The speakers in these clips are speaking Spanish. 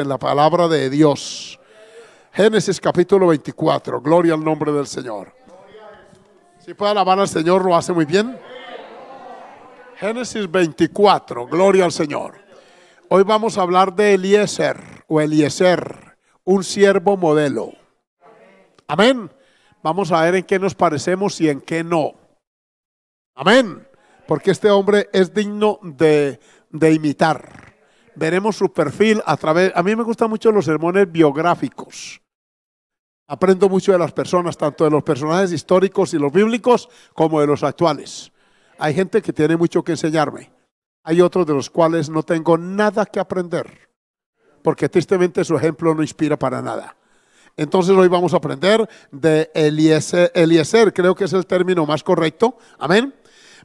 en la palabra de Dios. Génesis capítulo 24, gloria al nombre del Señor. Si puede alabar al Señor, lo hace muy bien. Génesis 24, gloria al Señor. Hoy vamos a hablar de Eliezer o Eliezer, un siervo modelo. Amén. Vamos a ver en qué nos parecemos y en qué no. Amén. Porque este hombre es digno de, de imitar veremos su perfil a través... A mí me gustan mucho los sermones biográficos. Aprendo mucho de las personas, tanto de los personajes históricos y los bíblicos, como de los actuales. Hay gente que tiene mucho que enseñarme. Hay otros de los cuales no tengo nada que aprender, porque tristemente su ejemplo no inspira para nada. Entonces hoy vamos a aprender de Eliezer, Eliezer creo que es el término más correcto. Amén.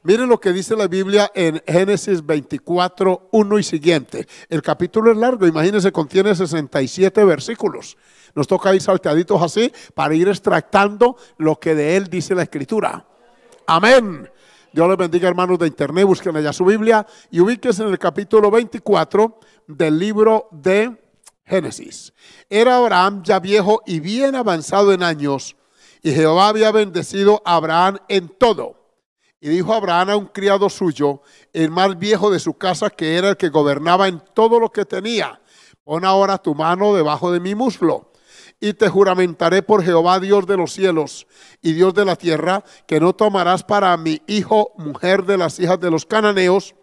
Miren lo que dice la Biblia en Génesis 24, 1 y siguiente. El capítulo es largo, imagínense, contiene 67 versículos. Nos toca ir salteaditos así para ir extractando lo que de él dice la escritura. Amén. Dios les bendiga, hermanos de internet. Busquen allá su Biblia y ubíquense en el capítulo 24 del libro de Génesis. Era Abraham ya viejo y bien avanzado en años, y Jehová había bendecido a Abraham en todo. Y dijo Abraham a un criado suyo, el más viejo de su casa, que era el que gobernaba en todo lo que tenía, pon ahora tu mano debajo de mi muslo. Y te juramentaré por Jehová, Dios de los cielos y Dios de la tierra, que no tomarás para mi hijo mujer de las hijas de los cananeos,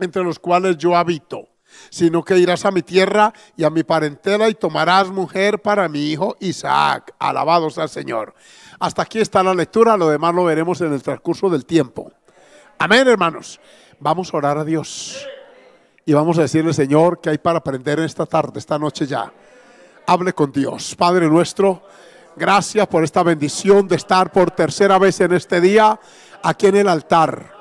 entre los cuales yo habito sino que irás a mi tierra y a mi parentela y tomarás mujer para mi hijo Isaac. Alabado sea el Señor. Hasta aquí está la lectura, lo demás lo veremos en el transcurso del tiempo. Amén, hermanos. Vamos a orar a Dios y vamos a decirle, Señor, que hay para aprender esta tarde, esta noche ya. Hable con Dios. Padre nuestro, gracias por esta bendición de estar por tercera vez en este día aquí en el altar.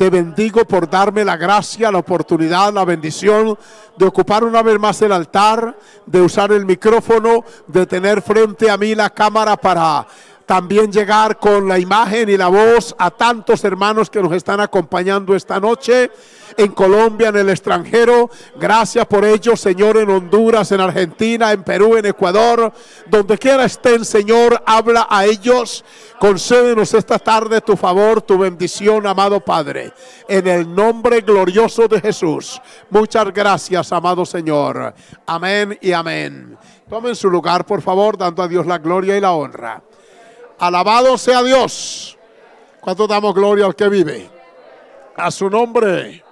Te bendigo por darme la gracia, la oportunidad, la bendición de ocupar una vez más el altar, de usar el micrófono, de tener frente a mí la cámara para también llegar con la imagen y la voz a tantos hermanos que nos están acompañando esta noche en Colombia, en el extranjero. Gracias por ello, Señor, en Honduras, en Argentina, en Perú, en Ecuador, donde quiera estén, Señor, habla a ellos. Concédenos esta tarde tu favor, tu bendición, amado Padre, en el nombre glorioso de Jesús. Muchas gracias, amado Señor. Amén y amén. Tomen su lugar, por favor, dando a Dios la gloria y la honra. Alabado sea Dios. ¿Cuánto damos gloria al que vive? A su nombre.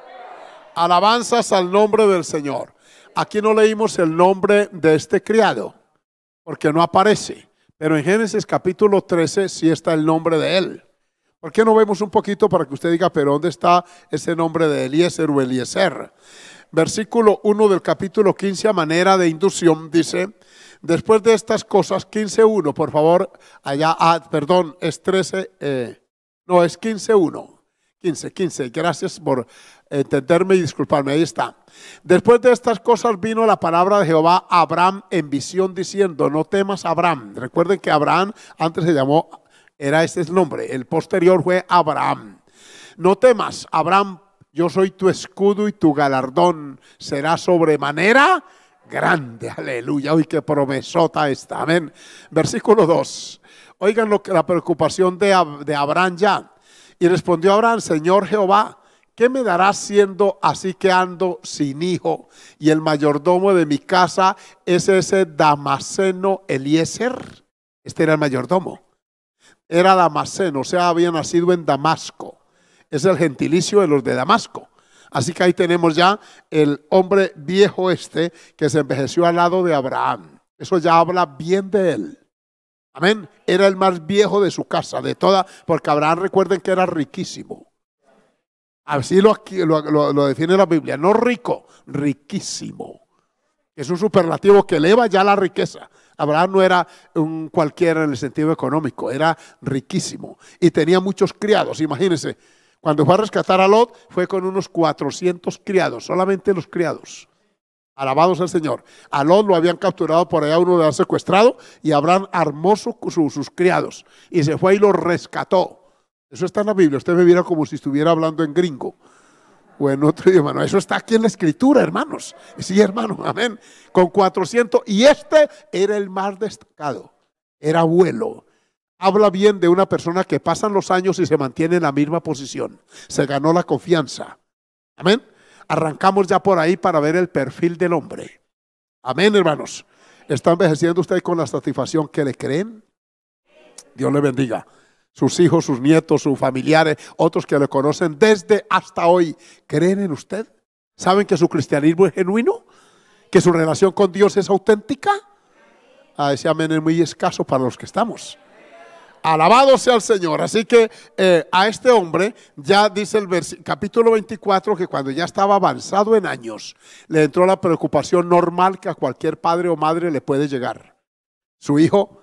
Alabanzas al nombre del Señor. Aquí no leímos el nombre de este criado, porque no aparece. Pero en Génesis capítulo 13 sí está el nombre de él. ¿Por qué no vemos un poquito para que usted diga, pero ¿dónde está ese nombre de Eliezer o Eliezer? Versículo 1 del capítulo 15, a manera de inducción, dice, Después de estas cosas, 15.1, por favor, allá, ah, perdón, es 13, eh, no, es 15.1. 15, 15. Gracias por entenderme y disculparme. Ahí está. Después de estas cosas vino la palabra de Jehová a Abraham en visión diciendo, no temas Abraham. Recuerden que Abraham antes se llamó, era este el nombre, el posterior fue Abraham. No temas, Abraham, yo soy tu escudo y tu galardón será sobremanera grande. Aleluya. Uy, qué promesota está. Amén. Versículo 2. Oigan lo que, la preocupación de, de Abraham ya. Y respondió Abraham, Señor Jehová, ¿qué me darás siendo así que ando sin hijo? Y el mayordomo de mi casa es ese Damaseno Eliezer. Este era el mayordomo. Era Damaseno, o sea, había nacido en Damasco. Es el gentilicio de los de Damasco. Así que ahí tenemos ya el hombre viejo este que se envejeció al lado de Abraham. Eso ya habla bien de él. Amén. Era el más viejo de su casa, de toda, porque Abraham recuerden que era riquísimo. Así lo, define la Biblia, no rico, riquísimo. Es un superlativo que eleva ya la riqueza. Abraham no era un cualquiera en el sentido económico, era riquísimo y tenía muchos criados, imagínense cuando fue a rescatar a Lot, fue con unos 400 criados, solamente los criados. Alabados al Señor. A Lot lo habían capturado por allá, uno lo había secuestrado y Abraham armó sus criados y se fue y lo rescató. Eso está en la Biblia. Usted me viera como si estuviera hablando en gringo o en otro idioma. eso está aquí en la escritura, hermanos. Sí, hermano, amén. Con 400. Y este era el más destacado. Era abuelo habla bien de una persona que pasan los años y se mantiene en la misma posición. Se ganó la confianza. Amén. Arrancamos ya por ahí para ver el perfil del hombre. Amén, hermanos. ¿Está envejeciendo usted con la satisfacción que le creen? Dios le bendiga. Sus hijos, sus nietos, sus familiares, otros que le conocen desde hasta hoy, ¿creen en usted? ¿Saben que su cristianismo es genuino? ¿Que su relación con Dios es auténtica? A ah, ese amén es muy escaso para los que estamos. Alabado sea el Señor. Así que eh, a este hombre ya dice el capítulo 24 que cuando ya estaba avanzado en años, le entró la preocupación normal que a cualquier padre o madre le puede llegar. Su hijo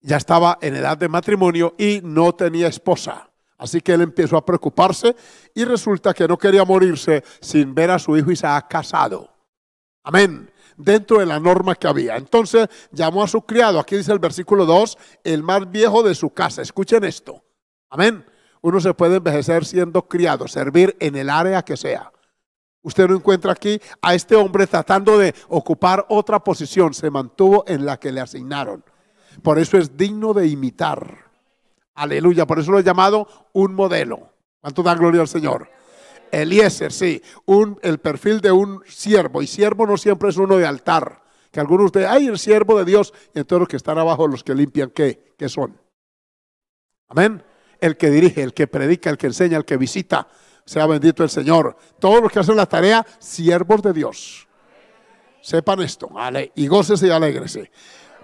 ya estaba en edad de matrimonio y no tenía esposa. Así que él empezó a preocuparse y resulta que no quería morirse sin ver a su hijo y se ha casado. Amén dentro de la norma que había. Entonces llamó a su criado, aquí dice el versículo 2, el más viejo de su casa. Escuchen esto. Amén. Uno se puede envejecer siendo criado, servir en el área que sea. Usted no encuentra aquí a este hombre tratando de ocupar otra posición, se mantuvo en la que le asignaron. Por eso es digno de imitar. Aleluya, por eso lo he llamado un modelo. ¿Cuánto da gloria al Señor? Eliezer, sí, un, el perfil de un siervo, y siervo no siempre es uno de altar, que algunos de, ay, el siervo de Dios, y entonces los que están abajo, los que limpian, ¿qué? ¿Qué son? Amén. El que dirige, el que predica, el que enseña, el que visita, sea bendito el Señor. Todos los que hacen la tarea, siervos de Dios. Sepan esto, y gócese y alégrese.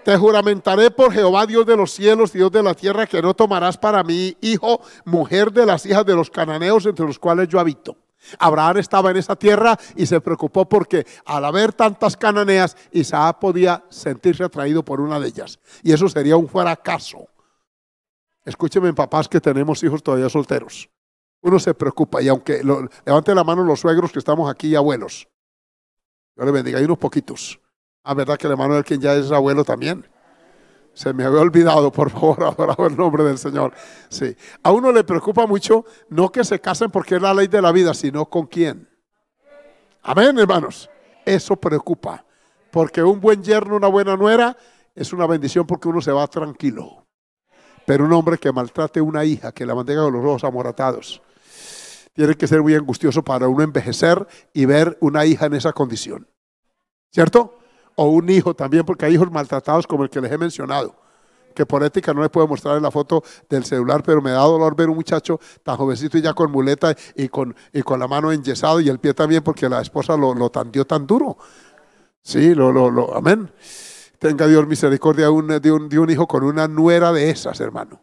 Te juramentaré por Jehová, Dios de los cielos, Dios de la tierra, que no tomarás para mí hijo, mujer de las hijas de los cananeos entre los cuales yo habito. Abraham estaba en esa tierra y se preocupó porque al haber tantas cananeas, Isaac podía sentirse atraído por una de ellas. Y eso sería un fracaso. Escúcheme, papás, que tenemos hijos todavía solteros. Uno se preocupa y aunque levante la mano los suegros que estamos aquí y abuelos. Yo le bendiga, hay unos poquitos. Ah, verdad que el hermano del quien ya es abuelo también. Se me había olvidado, por favor, adorado el nombre del Señor. Sí. A uno le preocupa mucho no que se casen porque es la ley de la vida, sino con quién. Amén, hermanos. Eso preocupa. Porque un buen yerno, una buena nuera, es una bendición porque uno se va tranquilo. Pero un hombre que maltrate a una hija, que la mantenga con los ojos amoratados, tiene que ser muy angustioso para uno envejecer y ver una hija en esa condición. ¿Cierto? o un hijo también, porque hay hijos maltratados como el que les he mencionado, que por ética no les puedo mostrar en la foto del celular, pero me da dolor ver un muchacho tan jovencito y ya con muleta y con, y con la mano enyesada y el pie también porque la esposa lo, lo tan duro. Sí, lo, lo, lo, amén. Tenga Dios misericordia un, un, de un hijo con una nuera de esas, hermano.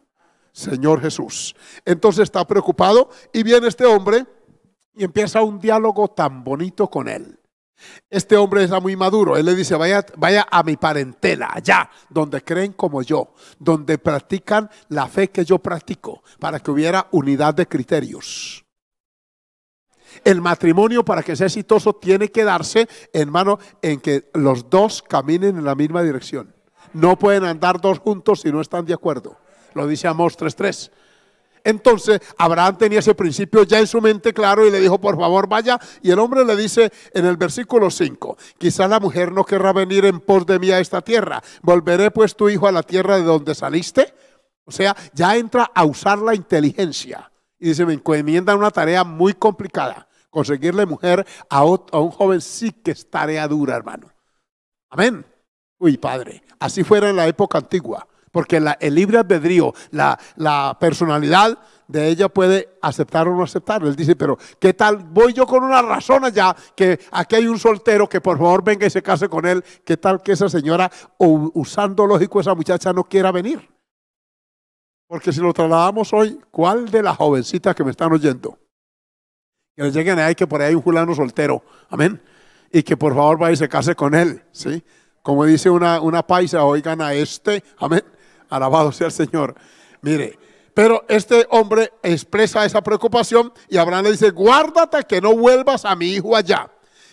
Señor Jesús. Entonces está preocupado y viene este hombre y empieza un diálogo tan bonito con él. Este hombre está muy maduro. Él le dice, vaya, vaya a mi parentela, allá, donde creen como yo, donde practican la fe que yo practico, para que hubiera unidad de criterios. El matrimonio, para que sea exitoso, tiene que darse, mano en que los dos caminen en la misma dirección. No pueden andar dos juntos si no están de acuerdo. Lo dice Amos 3.3. Entonces, Abraham tenía ese principio ya en su mente claro y le dijo, por favor, vaya. Y el hombre le dice en el versículo 5, quizás la mujer no querrá venir en pos de mí a esta tierra. ¿Volveré pues tu hijo a la tierra de donde saliste? O sea, ya entra a usar la inteligencia. Y dice, me encomienda una tarea muy complicada. Conseguirle mujer a, a un joven sí que es tarea dura, hermano. Amén. Uy, Padre, así fuera en la época antigua. Porque el libre albedrío, la, personalidad de ella puede aceptar o no aceptar. Él dice, pero ¿qué tal? Voy yo con una razón allá, que aquí hay un soltero que por favor venga y se case con él. ¿Qué tal que esa señora, usando lógico esa muchacha, no quiera venir? Porque si lo trasladamos hoy, ¿cuál de las jovencitas que me están oyendo? Que le lleguen ahí que por ahí hay un fulano soltero, amén. Y que por favor vaya y se case con él, ¿sí? Como dice una paisa, oigan a este, amén Alabado sea el Señor. Mire, pero este hombre expresa esa preocupación y Abraham le dice, guárdate que no vuelvas a mi hijo allá.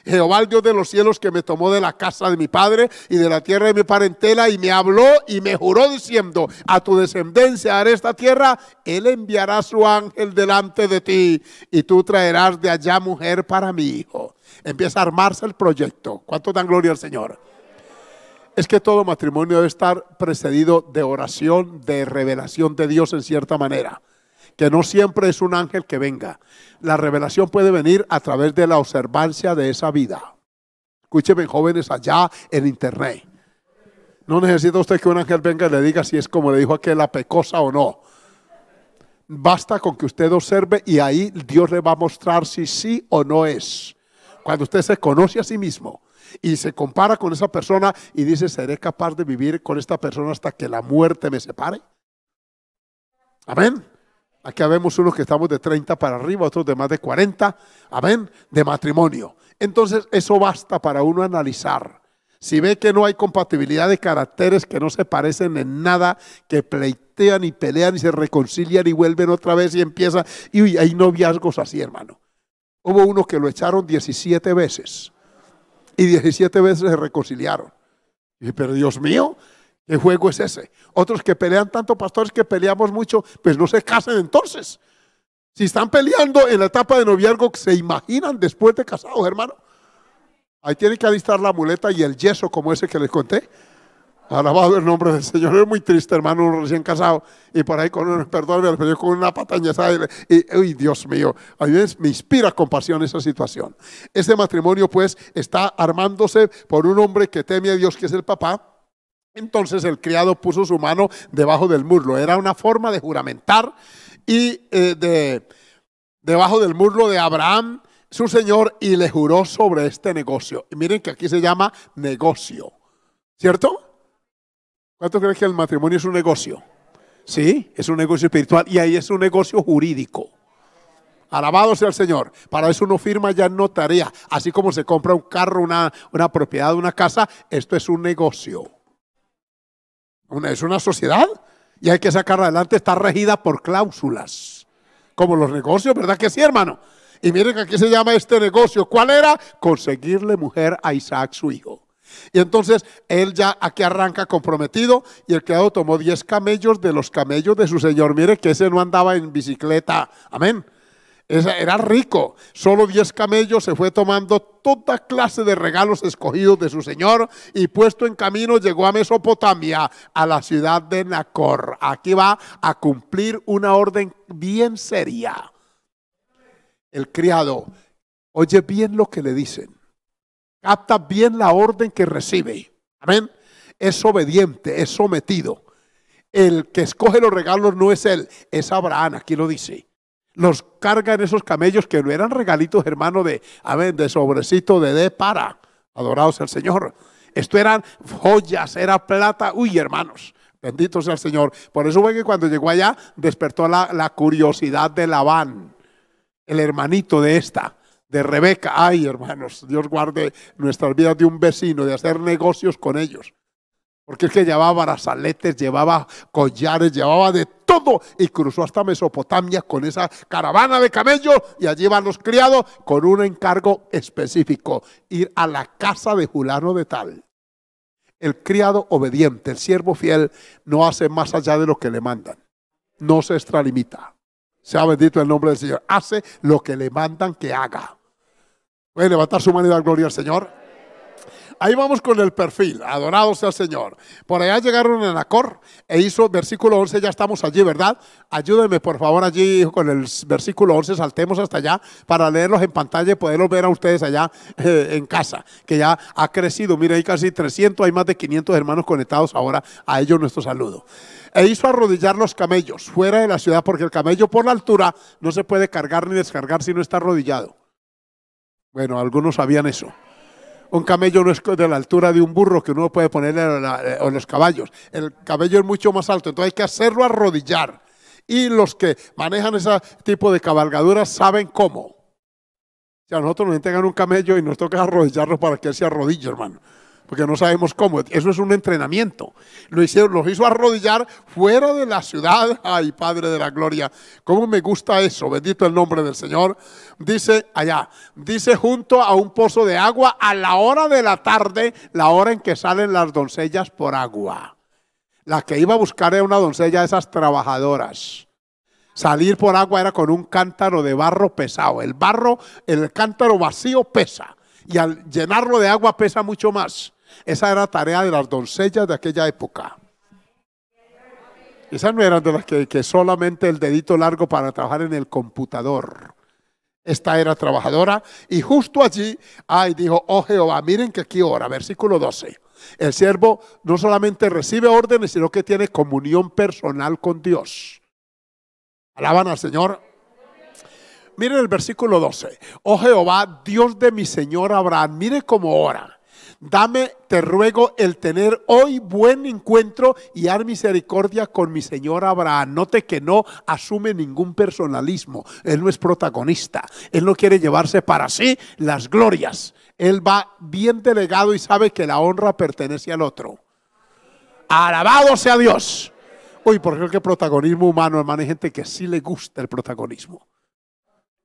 Jehová, el Dios de los cielos, que me tomó de la casa de mi padre y de la tierra de mi parentela, y me habló y me juró diciendo, a tu descendencia haré esta tierra, él enviará su ángel delante de ti, y tú traerás de allá mujer para mi hijo. Empieza a armarse el proyecto. ¿Cuánto dan gloria al Señor? es que todo matrimonio debe estar precedido de oración, de revelación de Dios en cierta manera, que no siempre es un ángel que venga. La revelación puede venir a través de la observancia de esa vida. Escúcheme, jóvenes, allá en internet. No necesita usted que un ángel venga y le diga si es como le dijo aquel la pecosa o no. Basta con que usted observe y ahí Dios le va a mostrar si sí o no es. Cuando usted se conoce a sí mismo, y se compara con esa persona y dice, ¿seré capaz de vivir con esta persona hasta que la muerte me separe? Amén. Aquí vemos unos que estamos de 30 para arriba, otros de más de 40, amén, de matrimonio. Entonces, eso basta para uno analizar. Si ve que no hay compatibilidad de caracteres que no se parecen en nada, que pleitean y pelean y se reconcilian y vuelven otra vez y empieza, y hay noviazgos así, hermano. Hubo uno que lo echaron 17 veces y 17 veces se reconciliaron. Y pero Dios mío, ¿qué juego es ese? Otros que pelean tanto, pastores que peleamos mucho, pues no se casen entonces. Si están peleando en la etapa de noviazgo, ¿se imaginan después de casados, hermano? Ahí tiene que alistar la muleta y el yeso como ese que les conté. Alabado el nombre del Señor. Es muy triste, hermano, un recién casado y por ahí con un, perdón, pero yo con una patañezada y, uy, Dios mío, a veces me inspira compasión esa situación. Este matrimonio, pues, está armándose por un hombre que teme a Dios, que es el papá. Entonces el criado puso su mano debajo del muslo. Era una forma de juramentar y eh, de debajo del muslo de Abraham, su señor, y le juró sobre este negocio. Y miren que aquí se llama negocio, ¿cierto? ¿Cuánto crees que el matrimonio es un negocio? Sí, es un negocio espiritual y ahí es un negocio jurídico. Alabado sea el Señor. Para eso uno firma ya no tarea. Así como se compra un carro, una, una propiedad, una casa, esto es un negocio. Una, es una sociedad y hay que sacar adelante. Está regida por cláusulas. Como los negocios, ¿verdad que sí, hermano? Y miren que aquí se llama este negocio. ¿Cuál era? Conseguirle mujer a Isaac, su hijo. Y entonces él ya aquí arranca comprometido y el criado tomó 10 camellos de los camellos de su señor. Mire que ese no andaba en bicicleta. Amén. era rico. Solo 10 camellos se fue tomando toda clase de regalos escogidos de su señor y puesto en camino llegó a Mesopotamia, a la ciudad de Nacor. Aquí va a cumplir una orden bien seria. El criado, oye bien lo que le dicen capta bien la orden que recibe. Amén. Es obediente, es sometido. El que escoge los regalos no es él, es Abraham, aquí lo dice. Los cargan esos camellos que no eran regalitos, hermano, de, amén, de sobrecito, de de para. Adorados al Señor. Esto eran joyas, era plata. Uy, hermanos, bendito sea el Señor. Por eso fue que cuando llegó allá despertó la, la curiosidad de Labán, el hermanito de esta de Rebeca. Ay, hermanos, Dios guarde nuestras vidas de un vecino, de hacer negocios con ellos. Porque es que llevaba brazaletes, llevaba collares, llevaba de todo y cruzó hasta Mesopotamia con esa caravana de camellos y allí van los criados con un encargo específico, ir a la casa de Julano de tal. El criado obediente, el siervo fiel, no hace más allá de lo que le mandan, no se extralimita. Sea bendito el nombre del Señor. Hace lo que le mandan que haga. Puede levantar su mano y dar gloria al Señor. Ahí vamos con el perfil, adorado sea el Señor. Por allá llegaron en Acor e hizo versículo 11, ya estamos allí, ¿verdad? Ayúdenme por favor allí con el versículo 11, saltemos hasta allá para leerlos en pantalla y poderlos ver a ustedes allá eh, en casa, que ya ha crecido. Mire, hay casi 300, hay más de 500 hermanos conectados ahora. A ellos nuestro saludo. E hizo arrodillar los camellos fuera de la ciudad, porque el camello por la altura no se puede cargar ni descargar si no está arrodillado. Bueno, algunos sabían eso un camello no es de la altura de un burro que uno puede poner en, los caballos. El cabello es mucho más alto, entonces hay que hacerlo arrodillar. Y los que manejan ese tipo de cabalgadura saben cómo. Si a nosotros no tengan un camello y nos toca arrodillarlo para que él se arrodille, hermano porque no sabemos cómo. Eso es un entrenamiento. Lo hicieron, los hizo arrodillar fuera de la ciudad. Ay, Padre de la Gloria, cómo me gusta eso. Bendito el nombre del Señor. Dice allá, dice junto a un pozo de agua a la hora de la tarde, la hora en que salen las doncellas por agua. La que iba a buscar era una doncella de esas trabajadoras. Salir por agua era con un cántaro de barro pesado. El barro, el cántaro vacío pesa. Y al llenarlo de agua pesa mucho más. Esa era tarea de las doncellas de aquella época. Esas no eran de las que, solamente el dedito largo para trabajar en el computador. Esta era trabajadora y justo allí, ay, dijo, oh Jehová, miren que aquí ora, versículo 12. El siervo no solamente recibe órdenes, sino que tiene comunión personal con Dios. Alaban al Señor. Miren el versículo 12. Oh Jehová, Dios de mi Señor Abraham, mire cómo ora. Dame, te ruego, el tener hoy buen encuentro y dar misericordia con mi Señor Abraham. Note que no asume ningún personalismo. Él no es protagonista. Él no quiere llevarse para sí las glorias. Él va bien delegado y sabe que la honra pertenece al otro. Alabado sea Dios. Uy, porque el que protagonismo humano, hermano, hay gente que sí le gusta el protagonismo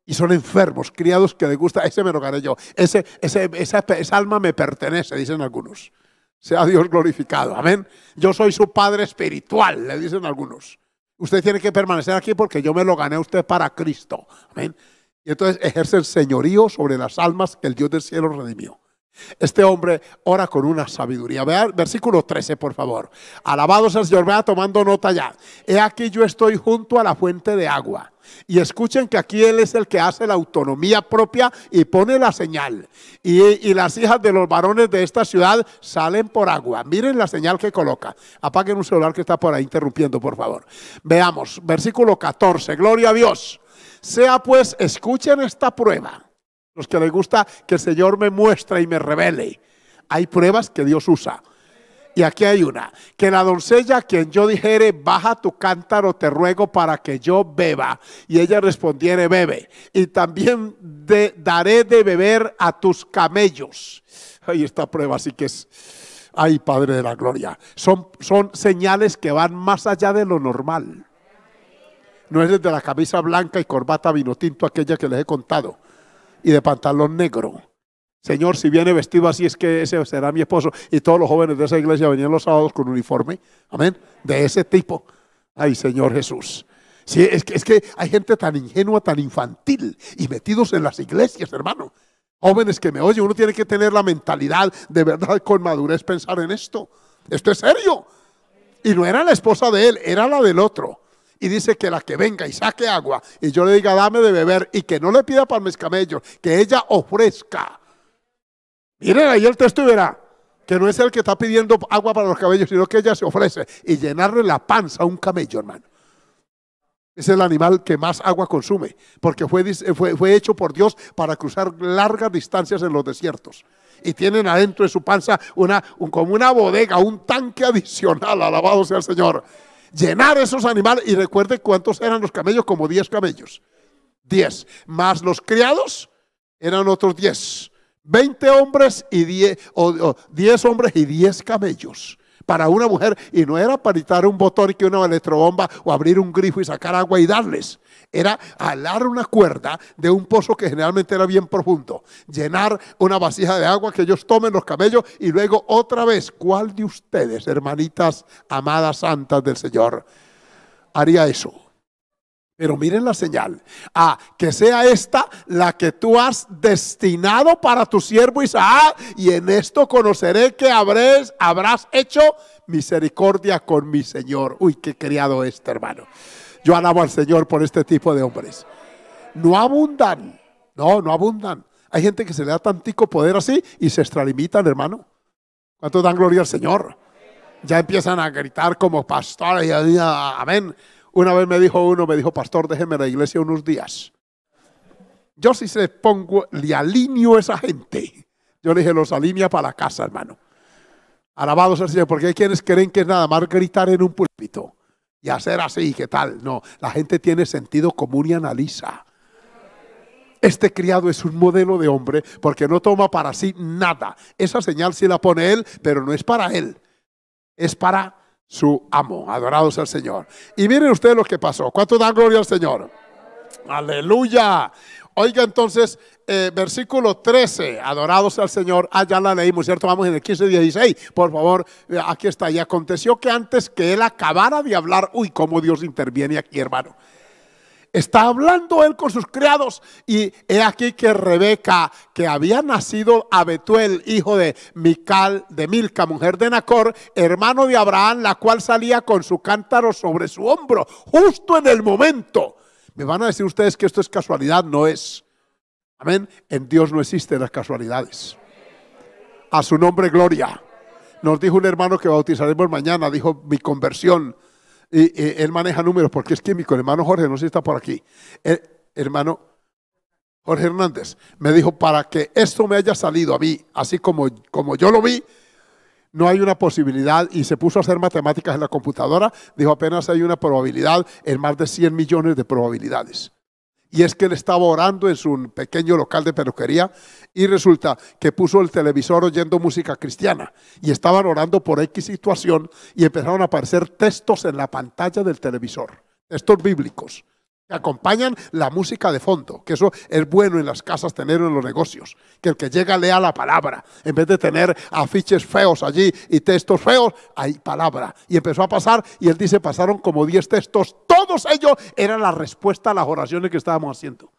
y son enfermos, criados que les gusta, ese me lo gané yo, ese, esa, esa alma me pertenece, dicen algunos. Sea Dios glorificado, amén. Yo soy su padre espiritual, le dicen algunos. Usted tiene que permanecer aquí porque yo me lo gané a usted para Cristo, amén. Y entonces ejerce el señorío sobre las almas que el Dios del cielo redimió. Este hombre ora con una sabiduría. Vean versículo 13, por favor. Alabados el Señor, vea tomando nota ya. He aquí yo estoy junto a la fuente de agua. Y escuchen que aquí él es el que hace la autonomía propia y pone la señal. Y, y las hijas de los varones de esta ciudad salen por agua. Miren la señal que coloca. Apaguen un celular que está por ahí interrumpiendo, por favor. Veamos, versículo 14. Gloria a Dios. Sea pues, escuchen esta prueba los que le gusta que el Señor me muestre y me revele. Hay pruebas que Dios usa. Y aquí hay una, que la doncella a quien yo dijere, baja tu cántaro, te ruego para que yo beba. Y ella respondiere, bebe. Y también daré de beber a tus camellos. Ahí esta prueba, así que es, ay Padre de la Gloria. Son, son señales que van más allá de lo normal. No es desde la camisa blanca y corbata vino tinto aquella que les he contado y de pantalón negro. Señor, si viene vestido así es que ese será mi esposo. Y todos los jóvenes de esa iglesia venían los sábados con uniforme, amén, de ese tipo. Ay, Señor Jesús. Sí, es que, es que hay gente tan ingenua, tan infantil y metidos en las iglesias, hermano. Jóvenes que me oyen, uno tiene que tener la mentalidad de verdad con madurez pensar en esto. Esto es serio. Y no era la esposa de él, era la del otro y dice que la que venga y saque agua y yo le diga dame de beber y que no le pida para mis camellos, que ella ofrezca. Miren ahí el texto y que no es el que está pidiendo agua para los camellos, sino que ella se ofrece y llenarle la panza a un camello, hermano. Es el animal que más agua consume, porque fue, fue hecho por Dios para cruzar largas distancias en los desiertos y tienen adentro de su panza una, como una bodega, un tanque adicional, alabado sea el Señor llenar esos animales. Y recuerde cuántos eran los camellos, como 10 camellos. 10. Más los criados eran otros 10. 20 hombres y 10, o, o, 10 hombres y 10 camellos para una mujer y no era paritar un botón que una electrobomba o abrir un grifo y sacar agua y darles. Era alar una cuerda de un pozo que generalmente era bien profundo, llenar una vasija de agua que ellos tomen los cabellos y luego otra vez, ¿cuál de ustedes, hermanitas amadas santas del Señor, haría eso? Pero miren la señal. Ah, que sea esta la que tú has destinado para tu siervo Isaac. Y en esto conoceré que habrás, habrás hecho misericordia con mi Señor. Uy, qué criado este hermano. Yo alabo al Señor por este tipo de hombres. No abundan. No, no abundan. Hay gente que se le da tantico poder así y se extralimitan, hermano. ¿Cuánto dan gloria al Señor? Ya empiezan a gritar como pastores y amén. Una vez me dijo uno, me dijo, pastor, déjeme la iglesia unos días. Yo si se pongo, le alineo a esa gente. Yo le dije, los alinea para la casa, hermano. Alabados al Señor, porque hay quienes creen que es nada más gritar en un púlpito y hacer así, ¿qué tal? No, la gente tiene sentido común y analiza. Este criado es un modelo de hombre porque no toma para sí nada. Esa señal sí la pone él, pero no es para él. Es para su amo. Adorados al Señor. Y miren ustedes lo que pasó. ¿Cuánto dan gloria al Señor? Aleluya. Oiga entonces, eh, versículo 13, adorados al Señor, ah, ya la leímos, ¿cierto? Vamos en el 15 16, por favor, eh, aquí está, y aconteció que antes que él acabara de hablar, uy, cómo Dios interviene aquí, hermano está hablando él con sus criados y he aquí que Rebeca, que había nacido a Betuel, hijo de Mical, de Milca, mujer de Nacor, hermano de Abraham, la cual salía con su cántaro sobre su hombro, justo en el momento. Me van a decir ustedes que esto es casualidad, no es. Amén. En Dios no existen las casualidades. A su nombre, gloria. Nos dijo un hermano que bautizaremos mañana, dijo mi conversión y, él maneja números porque es químico. El hermano Jorge, no sé si está por aquí. El, hermano Jorge Hernández me dijo, para que esto me haya salido a mí, así como, como yo lo vi, no hay una posibilidad y se puso a hacer matemáticas en la computadora, dijo apenas hay una probabilidad en más de 100 millones de probabilidades. Y es que él estaba orando en su pequeño local de peluquería y resulta que puso el televisor oyendo música cristiana y estaban orando por X situación y empezaron a aparecer textos en la pantalla del televisor, textos bíblicos acompañan la música de fondo, que eso es bueno en las casas tenerlo en los negocios, que el que llega lea la palabra, en vez de tener afiches feos allí y textos feos, hay palabra. Y empezó a pasar y él dice, pasaron como 10 textos, todos ellos eran la respuesta a las oraciones que estábamos haciendo.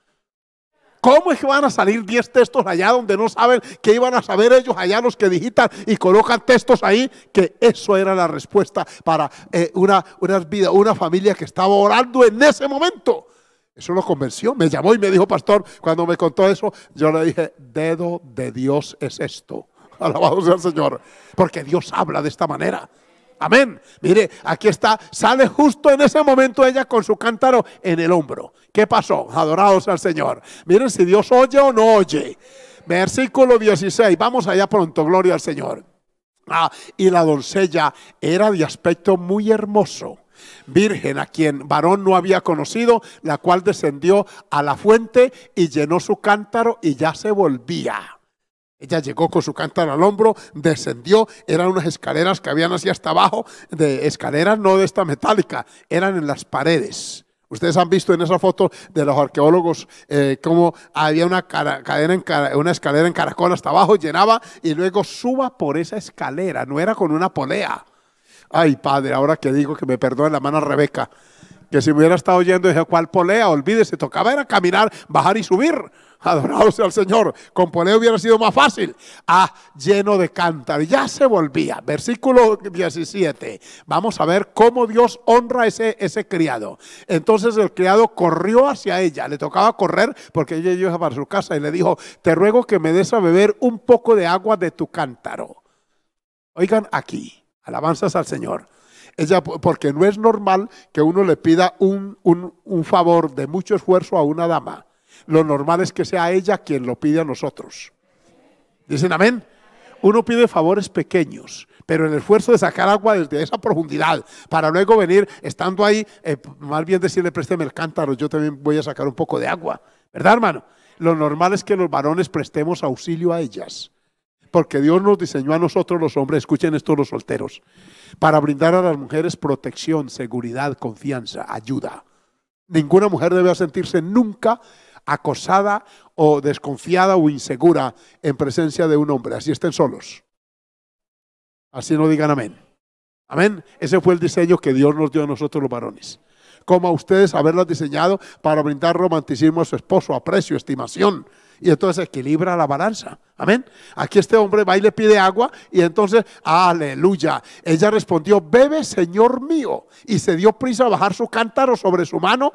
¿Cómo es que van a salir 10 textos allá donde no saben qué iban a saber ellos allá los que digitan y colocan textos ahí? Que eso era la respuesta para eh, una, una vida, una familia que estaba orando en ese momento. Eso lo convenció. Me llamó y me dijo, pastor, cuando me contó eso, yo le dije, dedo de Dios es esto. Alabado sea el Señor. Porque Dios habla de esta manera. Amén. Mire, aquí está, sale justo en ese momento ella con su cántaro en el hombro. ¿Qué pasó? Adorados al Señor. Miren si Dios oye o no oye. Versículo 16, vamos allá pronto, gloria al Señor. Ah, y la doncella era de aspecto muy hermoso virgen a quien varón no había conocido, la cual descendió a la fuente y llenó su cántaro y ya se volvía. Ella llegó con su cántaro al hombro, descendió, eran unas escaleras que habían así hasta abajo, de escaleras no de esta metálica, eran en las paredes. Ustedes han visto en esa foto de los arqueólogos eh, cómo había una, una escalera en caracol hasta abajo, llenaba y luego suba por esa escalera, no era con una polea. Ay, padre, ahora que digo que me perdone la mano Rebeca, que si hubiera estado oyendo, dije, ¿cuál polea? Olvídese, tocaba era caminar, bajar y subir. Adorado al Señor. Con polea hubiera sido más fácil. Ah, lleno de cántaro. Ya se volvía. Versículo 17. Vamos a ver cómo Dios honra ese, ese criado. Entonces el criado corrió hacia ella. Le tocaba correr porque ella iba para su casa y le dijo, te ruego que me des a beber un poco de agua de tu cántaro. Oigan aquí, alabanzas al Señor porque no es normal que uno le pida un, favor de mucho esfuerzo a una dama. Lo normal es que sea ella quien lo pide a nosotros. ¿Dicen amén? Uno pide favores pequeños, pero el esfuerzo de sacar agua desde esa profundidad, para luego venir, estando ahí, eh, más bien decirle, presteme el cántaro, yo también voy a sacar un poco de agua. ¿Verdad, hermano? Lo normal es que los varones prestemos auxilio a ellas porque Dios nos diseñó a nosotros los hombres, escuchen esto los solteros, para brindar a las mujeres protección, seguridad, confianza, ayuda. Ninguna mujer debe sentirse nunca acosada o desconfiada o insegura en presencia de un hombre, así estén solos. Así no digan amén. Amén. Ese fue el diseño que Dios nos dio a nosotros los varones. Como a ustedes haberlas diseñado para brindar romanticismo a su esposo, aprecio, estimación, y entonces equilibra la balanza. Amén. Aquí este hombre va y le pide agua y entonces, aleluya. Ella respondió, bebe, Señor mío. Y se dio prisa a bajar su cántaro sobre su mano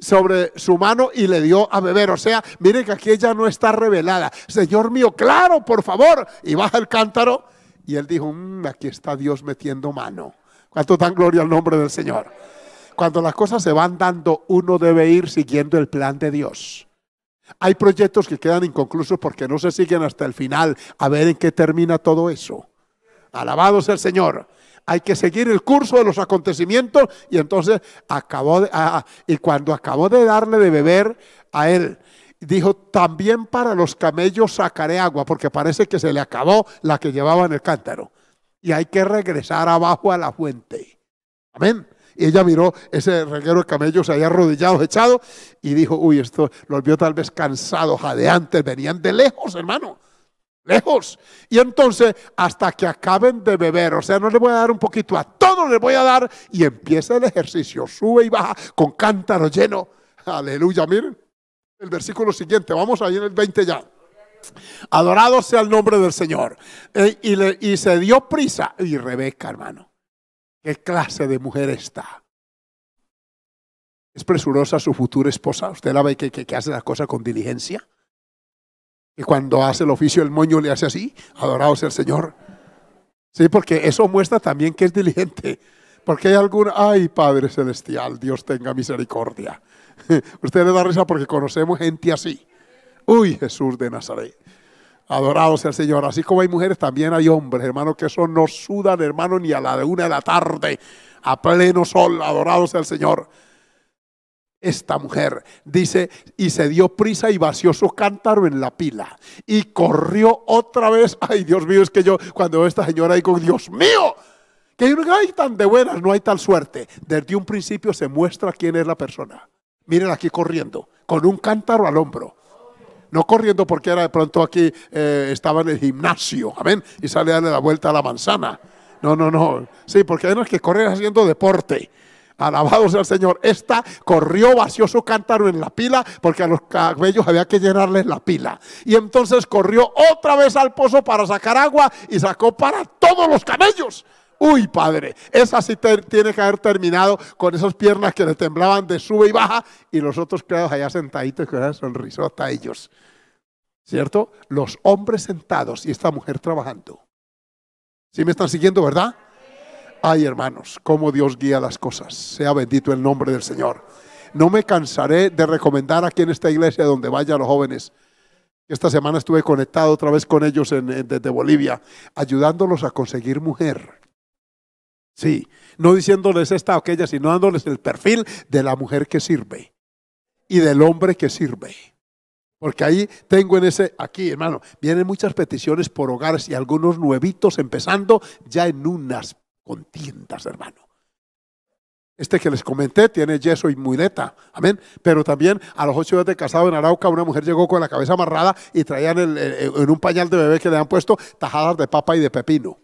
sobre su mano y le dio a beber. O sea, miren que aquí ella no está revelada. Señor mío, claro, por favor. Y baja el cántaro. Y él dijo, mm, aquí está Dios metiendo mano. ¿Cuánto dan gloria al nombre del Señor? Cuando las cosas se van dando, uno debe ir siguiendo el plan de Dios. Hay proyectos que quedan inconclusos porque no se siguen hasta el final a ver en qué termina todo eso. Alabado sea el Señor. Hay que seguir el curso de los acontecimientos y entonces acabó de, ah, ah, y cuando acabó de darle de beber a él, dijo, también para los camellos sacaré agua, porque parece que se le acabó la que llevaba en el cántaro. Y hay que regresar abajo a la fuente. Amén. Y ella miró ese reguero de camellos ahí arrodillados, echados, y dijo, uy, esto los vio tal vez cansados, jadeantes, venían de lejos, hermano. Lejos. Y entonces, hasta que acaben de beber, o sea, no le voy a dar un poquito, a todos les voy a dar, y empieza el ejercicio, sube y baja con cántaro lleno. Aleluya, miren. El versículo siguiente, vamos ahí en el 20 ya. Adorado sea el nombre del Señor. Eh, y, y se dio prisa. Y Rebeca, hermano. ¿Qué clase de mujer está? ¿Es presurosa su futura esposa? ¿Usted la ve que, hace las cosas con diligencia? ¿Y cuando hace el oficio el moño le hace así? Adorado sea el Señor. Sí, porque eso muestra también que es diligente. Porque hay algún, ay Padre Celestial, Dios tenga misericordia. Usted le da risa porque conocemos gente así. Uy, Jesús de Nazaret. Adorado sea el Señor. Así como hay mujeres, también hay hombres, hermano, que eso no sudan, hermano, ni a la de una de la tarde, a pleno sol. Adorado sea el Señor. Esta mujer dice, y se dio prisa y vació su cántaro en la pila. Y corrió otra vez. Ay, Dios mío, es que yo cuando veo a esta señora digo, Dios mío, que no hay tan de buenas, no hay tal suerte. Desde un principio se muestra quién es la persona. Miren aquí corriendo, con un cántaro al hombro no corriendo porque era de pronto aquí eh, estaba en el gimnasio, amén, y sale a darle la vuelta a la manzana. No, no, no. Sí, porque hay unos que correr haciendo deporte. Alabado sea el Señor. Esta corrió vació su cántaro en la pila porque a los cabellos había que llenarles la pila. Y entonces corrió otra vez al pozo para sacar agua y sacó para todos los cabellos. Uy, padre, esa sí tiene que haber terminado con esas piernas que le temblaban de sube y baja y los otros creados allá sentaditos con una sonrisota hasta ellos. ¿Cierto? Los hombres sentados y esta mujer trabajando. ¿Sí me están siguiendo, verdad? Ay, hermanos, cómo Dios guía las cosas. Sea bendito el nombre del Señor. No me cansaré de recomendar aquí en esta iglesia donde vayan los jóvenes. Esta semana estuve conectado otra vez con ellos desde Bolivia, ayudándolos a conseguir mujer. Sí, no diciéndoles esta o aquella, sino dándoles el perfil de la mujer que sirve y del hombre que sirve. Porque ahí tengo en ese, aquí hermano, vienen muchas peticiones por hogares y algunos nuevitos empezando ya en unas contiendas, hermano. Este que les comenté tiene yeso y muleta, amén. Pero también a los ocho días de casado en Arauca una mujer llegó con la cabeza amarrada y traían en un pañal de bebé que le han puesto tajadas de papa y de pepino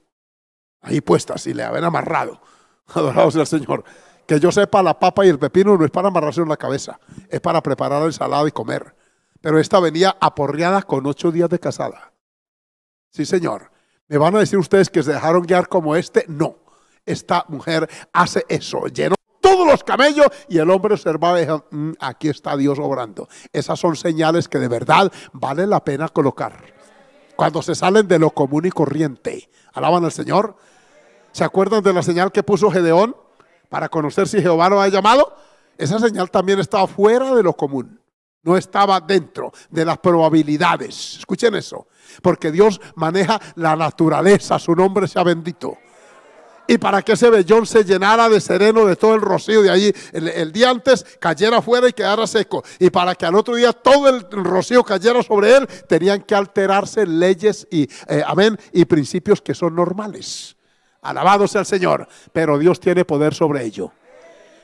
ahí puestas y le habían amarrado. adorados sea el Señor. Que yo sepa, la papa y el pepino no es para amarrarse en la cabeza, es para preparar el salado y comer. Pero esta venía aporreada con ocho días de casada. Sí, señor. ¿Me van a decir ustedes que se dejaron guiar como este? No. Esta mujer hace eso, llenó todos los camellos y el hombre observaba y dijo, mm, aquí está Dios obrando. Esas son señales que de verdad vale la pena colocar. Cuando se salen de lo común y corriente, alaban al Señor, ¿Se acuerdan de la señal que puso Gedeón para conocer si Jehová lo ha llamado? Esa señal también estaba fuera de lo común. No estaba dentro de las probabilidades. Escuchen eso. Porque Dios maneja la naturaleza. Su nombre sea bendito y para que ese vellón se llenara de sereno de todo el rocío de allí el, día antes cayera fuera y quedara seco y para que al otro día todo el rocío cayera sobre él tenían que alterarse leyes y eh, amén y principios que son normales Alabado sea el Señor. Pero Dios tiene poder sobre ello.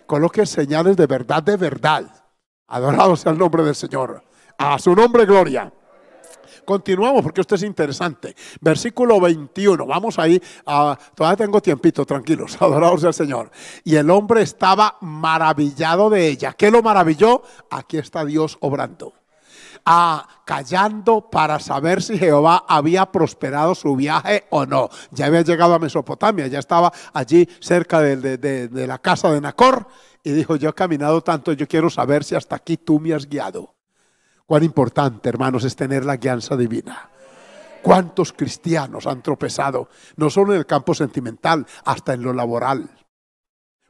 Coloque señales de verdad, de verdad. Adorado sea el nombre del Señor. A su nombre, gloria. Continuamos porque esto es interesante. Versículo 21. Vamos ahí. Ah, todavía tengo tiempito, tranquilos. Adorados sea el Señor. Y el hombre estaba maravillado de ella. ¿Qué lo maravilló? Aquí está Dios obrando a ah, callando para saber si Jehová había prosperado su viaje o no. Ya había llegado a Mesopotamia, ya estaba allí cerca de, la casa de Nacor y dijo, yo he caminado tanto, yo quiero saber si hasta aquí tú me has guiado. Cuán importante, hermanos, es tener la guianza divina. ¿Cuántos cristianos han tropezado, no solo en el campo sentimental, hasta en lo laboral?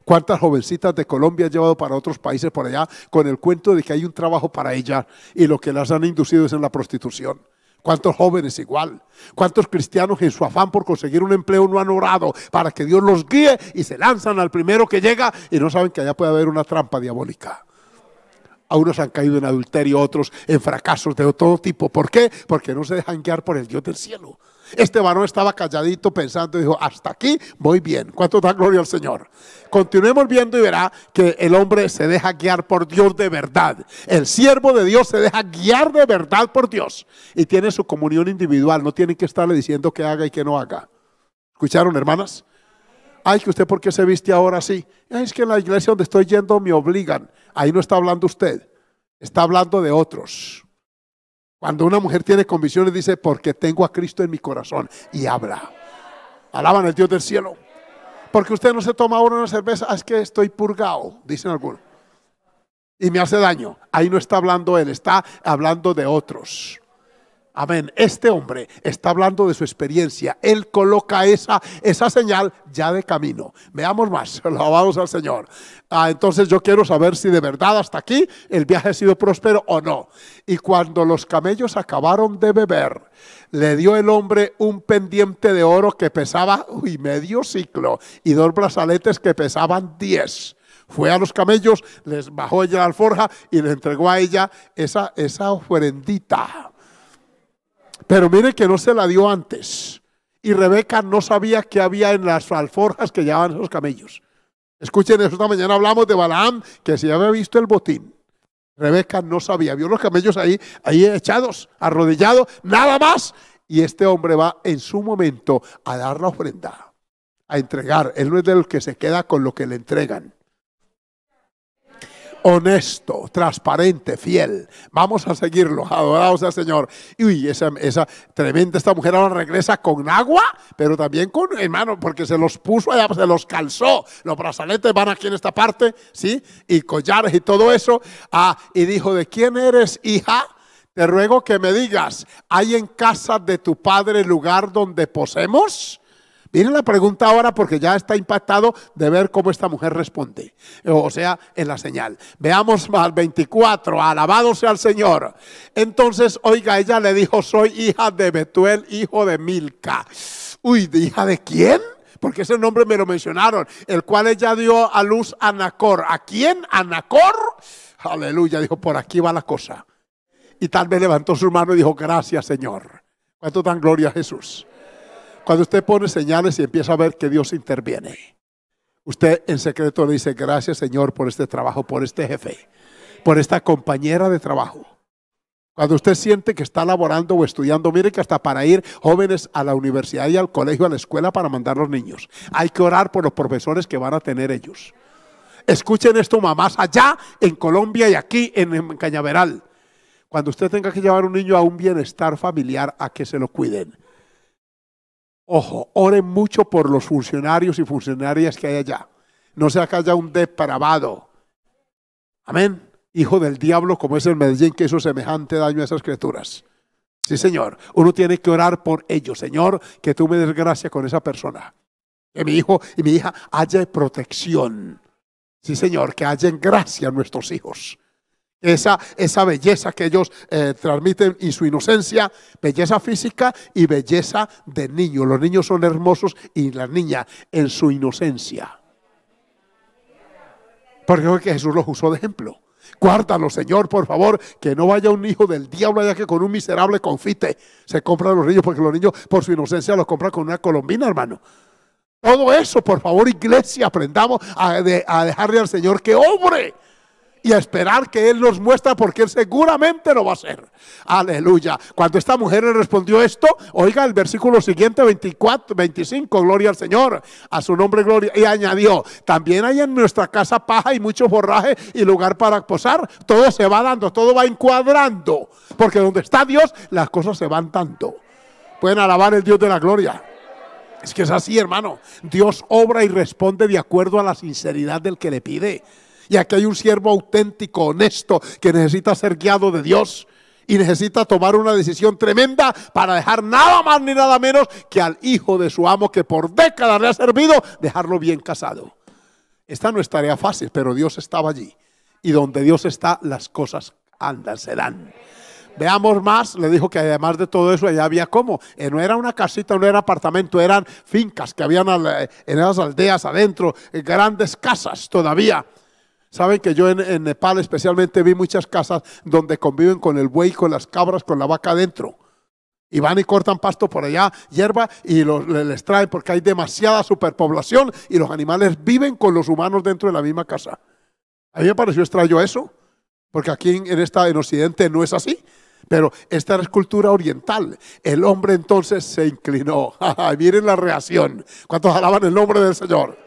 ¿Cuántas jovencitas de Colombia han llevado para otros países por allá con el cuento de que hay un trabajo para ellas y lo que las han inducido es en la prostitución? ¿Cuántos jóvenes igual? ¿Cuántos cristianos en su afán por conseguir un empleo no han orado para que Dios los guíe y se lanzan al primero que llega y no saben que allá puede haber una trampa diabólica? A unos han caído en adulterio, otros en fracasos de todo tipo. ¿Por qué? Porque no se dejan guiar por el Dios del cielo. Este varón estaba calladito pensando, y dijo, hasta aquí voy bien. ¿Cuánto da gloria al Señor? Continuemos viendo y verá que el hombre se deja guiar por Dios de verdad. El siervo de Dios se deja guiar de verdad por Dios y tiene su comunión individual. No tiene que estarle diciendo que haga y que no haga. ¿Escucharon, hermanas? Ay, que usted por qué se viste ahora así. es que en la iglesia donde estoy yendo me obligan. Ahí no está hablando usted. Está hablando de otros. Cuando una mujer tiene convicciones dice, porque tengo a Cristo en mi corazón y habla. Alaban al Dios del cielo. Porque usted no se toma ahora una cerveza, es que estoy purgado, dicen algunos. Y me hace daño. Ahí no está hablando él, está hablando de otros. Amén. Este hombre está hablando de su experiencia. Él coloca esa, esa señal ya de camino. Veamos más. Lo vamos al Señor. Ah, entonces yo quiero saber si de verdad hasta aquí el viaje ha sido próspero o no. Y cuando los camellos acabaron de beber, le dio el hombre un pendiente de oro que pesaba uy, medio ciclo y dos brazaletes que pesaban diez fue a los camellos, les bajó ella la alforja y le entregó a ella esa, esa ofrendita. Pero mire que no se la dio antes. Y Rebeca no sabía qué había en las alforjas que llevaban esos camellos. Escuchen eso, esta mañana hablamos de Balaam, que se había visto el botín. Rebeca no sabía, vio los camellos ahí, ahí echados, arrodillados, nada más. Y este hombre va en su momento a dar la ofrenda, a entregar. Él no es del que se queda con lo que le entregan honesto, transparente, fiel. Vamos a seguirlo, adorados al Señor. Y uy, esa, tremenda, esta mujer ahora regresa con agua, pero también con, hermano, porque se los puso se los calzó. Los brazaletes van aquí en esta parte, ¿sí? Y collares y todo eso. Ah, y dijo, ¿de quién eres, hija? Te ruego que me digas, ¿hay en casa de tu padre lugar donde posemos? Viene la pregunta ahora porque ya está impactado de ver cómo esta mujer responde, o sea, en la señal. Veamos más 24, alabado sea el Señor. Entonces, oiga, ella le dijo, soy hija de Betuel, hijo de Milca. Uy, ¿de hija de quién? Porque ese nombre me lo mencionaron, el cual ella dio a luz a Anacor. ¿A quién? ¿A Nacor? Aleluya, dijo, por aquí va la cosa. Y tal vez levantó su mano y dijo, gracias Señor. ¿Cuánto dan gloria a Jesús? Cuando usted pone señales y empieza a ver que Dios interviene, usted en secreto le dice, gracias Señor por este trabajo, por este jefe, por esta compañera de trabajo. Cuando usted siente que está laborando o estudiando, mire que hasta para ir jóvenes a la universidad y al colegio, a la escuela para mandar los niños. Hay que orar por los profesores que van a tener ellos. Escuchen esto, mamás, allá en Colombia y aquí en Cañaveral. Cuando usted tenga que llevar un niño a un bienestar familiar, a que se lo cuiden. Ojo, oren mucho por los funcionarios y funcionarias que hay allá. No sea que haya un depravado. Amén. Hijo del diablo, como es el Medellín, que hizo semejante daño a esas criaturas. Sí, Señor. Uno tiene que orar por ellos. Señor, que tú me des gracia con esa persona. Que mi hijo y mi hija haya protección. Sí, Señor, que haya gracia a nuestros hijos esa, belleza que ellos eh, transmiten y su inocencia, belleza física y belleza de niño. Los niños son hermosos y las niñas en su inocencia. Porque que Jesús los usó de ejemplo. Cuártalo Señor, por favor, que no vaya un hijo del diablo allá que con un miserable confite se compran los niños, porque los niños por su inocencia los compran con una colombina, hermano. Todo eso, por favor, iglesia, aprendamos a, dejarle al Señor que hombre y a esperar que Él nos muestra porque Él seguramente lo va a hacer. Aleluya. Cuando esta mujer le respondió esto, oiga el versículo siguiente, 24, 25, gloria al Señor, a su nombre gloria. Y añadió, también hay en nuestra casa paja y mucho forraje y lugar para posar. Todo se va dando, todo va encuadrando. Porque donde está Dios, las cosas se van dando. Pueden alabar el Dios de la gloria. Es que es así, hermano. Dios obra y responde de acuerdo a la sinceridad del que le pide. Y aquí hay un siervo auténtico, honesto, que necesita ser guiado de Dios y necesita tomar una decisión tremenda para dejar nada más ni nada menos que al hijo de su amo que por décadas le ha servido, dejarlo bien casado. Esta no es tarea fácil, pero Dios estaba allí. Y donde Dios está, las cosas andan, se dan. Veamos más, le dijo que además de todo eso allá había cómo. Eh, no era una casita, no era apartamento, eran fincas que habían eh, en las aldeas adentro, eh, grandes casas todavía. Saben que yo en, Nepal especialmente vi muchas casas donde conviven con el buey, con las cabras, con la vaca adentro. Y van y cortan pasto por allá, hierba, y les traen porque hay demasiada superpoblación y los animales viven con los humanos dentro de la misma casa. A mí me pareció extraño eso, porque aquí en, esta, en Occidente no es así. Pero esta es cultura oriental. El hombre entonces se inclinó. Miren la reacción. ¿Cuántos alaban el nombre del Señor?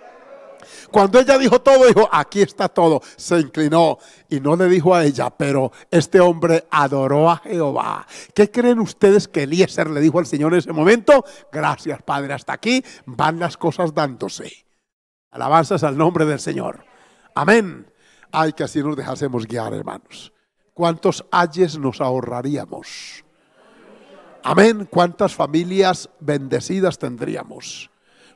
Cuando ella dijo todo, dijo, aquí está todo. Se inclinó y no le dijo a ella, pero este hombre adoró a Jehová. ¿Qué creen ustedes que Eliezer le dijo al Señor en ese momento? Gracias, Padre, hasta aquí van las cosas dándose. Alabanzas al nombre del Señor. Amén. Hay que así nos dejásemos guiar, hermanos. ¿Cuántos ayes nos ahorraríamos? Amén. ¿Cuántas familias bendecidas tendríamos?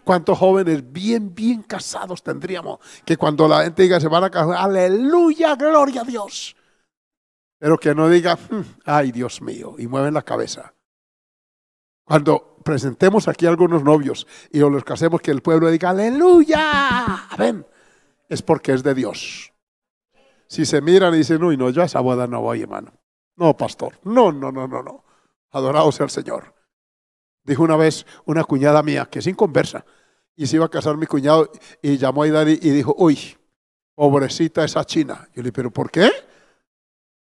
¿Cuántos jóvenes bien, bien casados tendríamos? Que cuando la gente diga se van a casar, aleluya, gloria a Dios. Pero que no diga, hmm, ay Dios mío, y mueven la cabeza. Cuando presentemos aquí algunos novios y los casemos, que el pueblo diga, aleluya, ven, es porque es de Dios. Si se miran y dicen, uy, no, yo a esa boda no voy, hermano. No, pastor, no, no, no, no, no. Adorado sea el Señor. Dijo una vez una cuñada mía, que sin conversa, y se iba a casar mi cuñado, y llamó a Idari y dijo, uy, pobrecita esa china. Yo le dije, pero ¿por qué?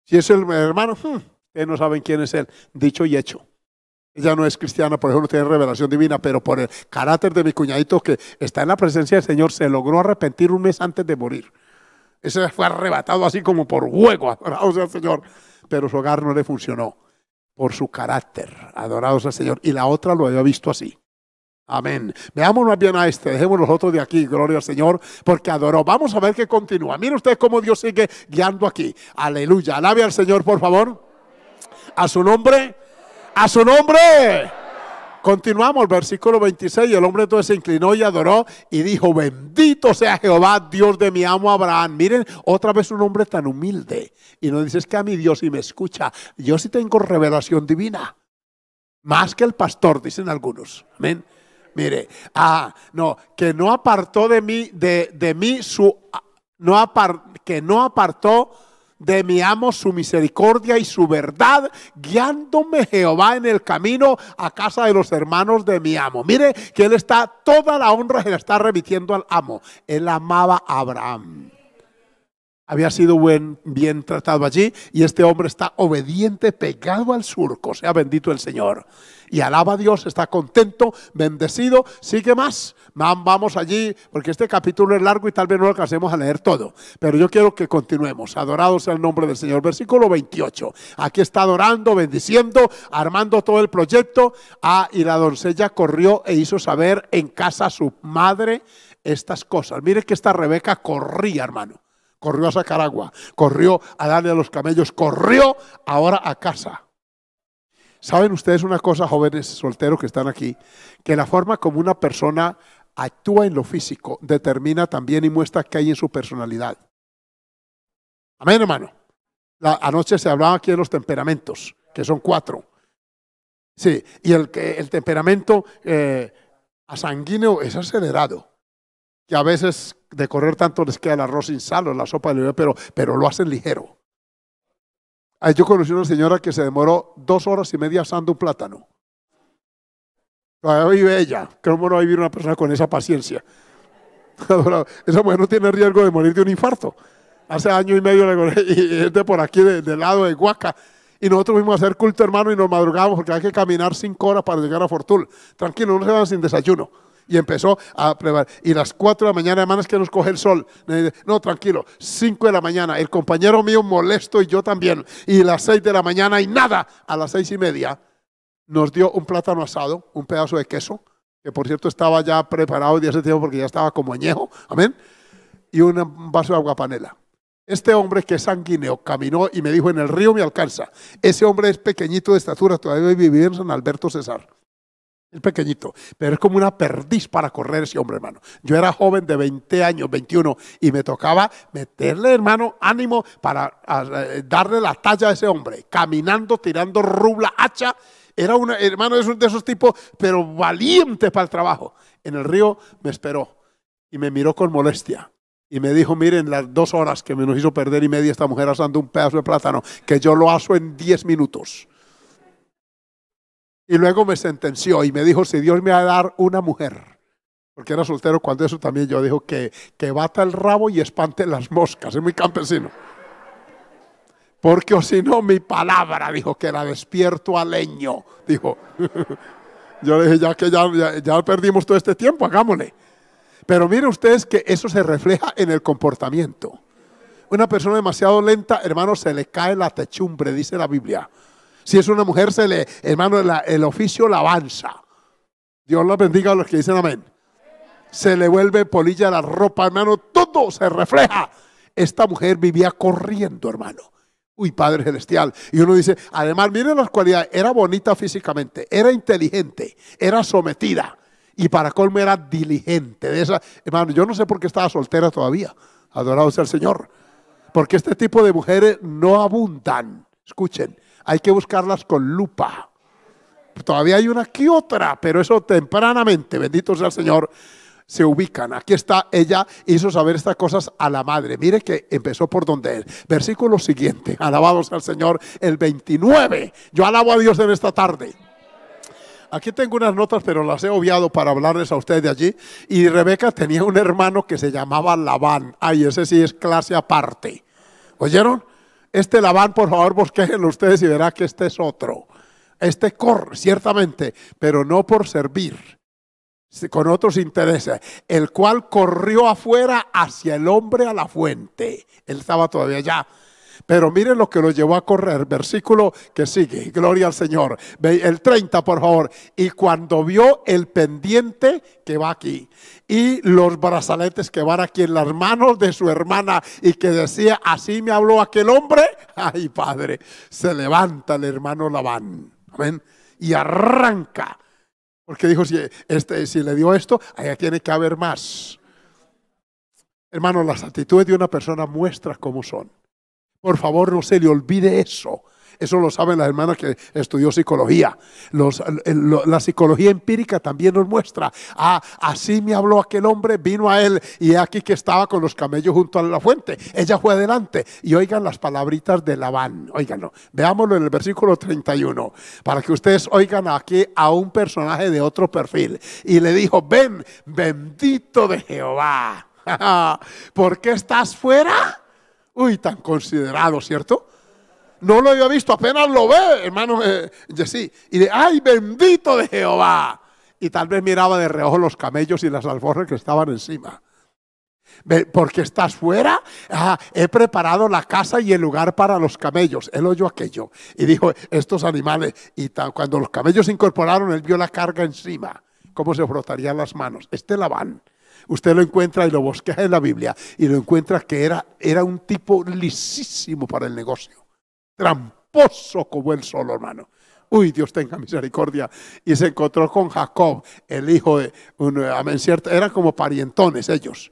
Si es el hermano, hmm, ellos no saben quién es él. Dicho y hecho. Ella no es cristiana, por eso no tiene revelación divina, pero por el carácter de mi cuñadito que está en la presencia del Señor, se logró arrepentir un mes antes de morir. Ese fue arrebatado así como por juego, o sea, Señor. Pero su hogar no le funcionó por su carácter. Adorados al Señor. Y la otra lo había visto así. Amén. Veamos más bien a este, dejemos los otros de aquí, gloria al Señor, porque adoró. Vamos a ver qué continúa. Miren ustedes cómo Dios sigue guiando aquí. Aleluya. Alabe al Señor, por favor. A su nombre. A su nombre. Continuamos, versículo 26. El hombre entonces se inclinó y adoró y dijo, bendito sea Jehová, Dios de mi amo Abraham. Miren, otra vez un hombre tan humilde. Y no dices que a mi Dios y me escucha. Yo sí tengo revelación divina. Más que el pastor, dicen algunos. Amén. Mire, ah, no, que no apartó de mí, de, mí su, no que no apartó de mi amo su misericordia y su verdad, guiándome Jehová en el camino a casa de los hermanos de mi amo. Mire que él está, toda la honra se la está remitiendo al amo. Él amaba a Abraham había sido bien tratado allí y este hombre está obediente, pegado al surco, sea bendito el Señor. Y alaba a Dios, está contento, bendecido, sigue más, vamos allí, porque este capítulo es largo y tal vez no alcancemos a leer todo, pero yo quiero que continuemos, adorado sea el nombre del Señor. Versículo 28, aquí está adorando, bendiciendo, armando todo el proyecto, ah, y la doncella corrió e hizo saber en casa a su madre estas cosas. Mire que esta Rebeca corría, hermano corrió a sacar agua, corrió a darle a los camellos, corrió ahora a casa. Saben ustedes una cosa, jóvenes solteros que están aquí, que la forma como una persona actúa en lo físico determina también y muestra qué hay en su personalidad. Amén, hermano. La, anoche se hablaba aquí de los temperamentos, que son cuatro. Sí, y el, el temperamento eh, a sanguíneo es acelerado que a veces de correr tanto les queda el arroz sin sal o la sopa de ve pero, pero lo hacen ligero. Yo conocí una señora que se demoró dos horas y media asando un plátano. Todavía vive ella. ¿Cómo no va a vivir una persona con esa paciencia? Esa mujer no tiene riesgo de morir de un infarto. Hace año y medio y es de por aquí, del lado de Huaca. Y nosotros fuimos a hacer culto, hermano, y nos madrugamos porque hay que caminar cinco horas para llegar a Fortul. Tranquilo, no se van sin desayuno. Y empezó a preparar. Y las 4 de la mañana, hermanas, que nos coge el sol. No, tranquilo, 5 de la mañana. El compañero mío molesto y yo también. Y las 6 de la mañana y nada. A las seis y media nos dio un plátano asado, un pedazo de queso, que por cierto estaba ya preparado de ese tiempo porque ya estaba como añejo. Amén. Y un vaso de agua panela. Este hombre que es sanguíneo caminó y me dijo, en el río me alcanza. Ese hombre es pequeñito de estatura, todavía vive en San Alberto César pequeñito, pero es como una perdiz para correr ese hombre, hermano. Yo era joven de 20 años, 21, y me tocaba meterle, hermano, ánimo para eh, darle la talla a ese hombre, caminando, tirando rubla, hacha. Era un hermano de esos, de esos tipos, pero valiente para el trabajo. En el río me esperó y me miró con molestia. Y me dijo, miren, las dos horas que me nos hizo perder y media esta mujer asando un pedazo de plátano, que yo lo aso en diez minutos. Y luego me sentenció y me dijo, si Dios me va a dar una mujer, porque era soltero cuando eso también yo dijo, que, que bata el rabo y espante las moscas, es muy campesino. Porque o si no, mi palabra, dijo, que la despierto a leño, dijo. yo le dije, ya que ya, ya, ya perdimos todo este tiempo, hagámosle. Pero miren ustedes que eso se refleja en el comportamiento. Una persona demasiado lenta, hermano, se le cae la techumbre, dice la Biblia. Si es una mujer, se le, hermano, el oficio la avanza. Dios la bendiga a los que dicen amén. Se le vuelve polilla la ropa, hermano, todo se refleja. Esta mujer vivía corriendo, hermano. Uy, Padre Celestial. Y uno dice, además, miren las cualidades. Era bonita físicamente, era inteligente, era sometida. Y para colmo era diligente. De esa, hermano, yo no sé por qué estaba soltera todavía. Adorado sea el Señor. Porque este tipo de mujeres no abundan. Escuchen, hay que buscarlas con lupa. Todavía hay una que otra, pero eso tempranamente, bendito sea el Señor, se ubican. Aquí está, ella hizo saber estas cosas a la madre. Mire que empezó por donde él. Versículo siguiente, alabados al Señor, el 29. Yo alabo a Dios en esta tarde. Aquí tengo unas notas, pero las he obviado para hablarles a ustedes de allí. Y Rebeca tenía un hermano que se llamaba Labán. Ay, ese sí es clase aparte. ¿Oyeron? Este lavan, por favor, bosquéjenlo ustedes y verá que este es otro. Este corre, ciertamente, pero no por servir, con otros intereses, el cual corrió afuera hacia el hombre a la fuente. Él estaba todavía allá pero miren lo que lo llevó a correr, versículo que sigue, gloria al Señor. El 30, por favor. Y cuando vio el pendiente que va aquí y los brazaletes que van aquí en las manos de su hermana y que decía, así me habló aquel hombre, ay padre, se levanta el hermano Labán. Amén. Y arranca. Porque dijo, si, este, si le dio esto, allá tiene que haber más. Hermano, las actitudes de una persona muestra cómo son. Por favor, no se le olvide eso. Eso lo saben las hermanas que estudió psicología. Eh, la psicología empírica también nos muestra. Ah, así me habló aquel hombre, vino a él y aquí que estaba con los camellos junto a la fuente. Ella fue adelante. Y oigan las palabritas de Labán. Oiganlo. Veámoslo en el versículo 31. Para que ustedes oigan aquí a un personaje de otro perfil. Y le dijo, ven, bendito de Jehová. ¿Por qué estás fuera? Uy, tan considerado, ¿cierto? No lo había visto, apenas lo ve, hermano eh, sí Y de, ay, bendito de Jehová. Y tal vez miraba de reojo los camellos y las alforjas que estaban encima. Porque estás fuera, ah, he preparado la casa y el lugar para los camellos. Él oyó aquello y dijo, estos animales, y cuando los camellos se incorporaron, él vio la carga encima, cómo se frotarían las manos. Este Labán Usted lo encuentra y lo bosqueja en la Biblia y lo encuentra que era, era un tipo lisísimo para el negocio, tramposo como el solo, hermano. Uy, Dios tenga misericordia. Y se encontró con Jacob, el hijo de un, amén, cierto, eran como parientones ellos.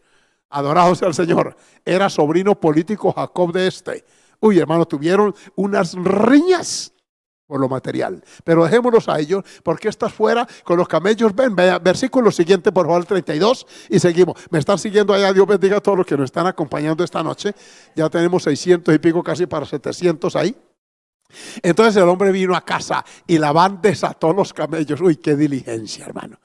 Adorados al Señor. Era sobrino político Jacob de este. Uy, hermano, tuvieron unas riñas por lo material. Pero dejémonos a ellos, porque estás fuera con los camellos. Ven, vea, versículo siguiente, por favor, 32, y seguimos. Me están siguiendo allá, Dios bendiga a todos los que nos están acompañando esta noche. Ya tenemos 600 y pico, casi para 700 ahí. Entonces el hombre vino a casa y Labán desató los camellos. Uy, qué diligencia, hermano.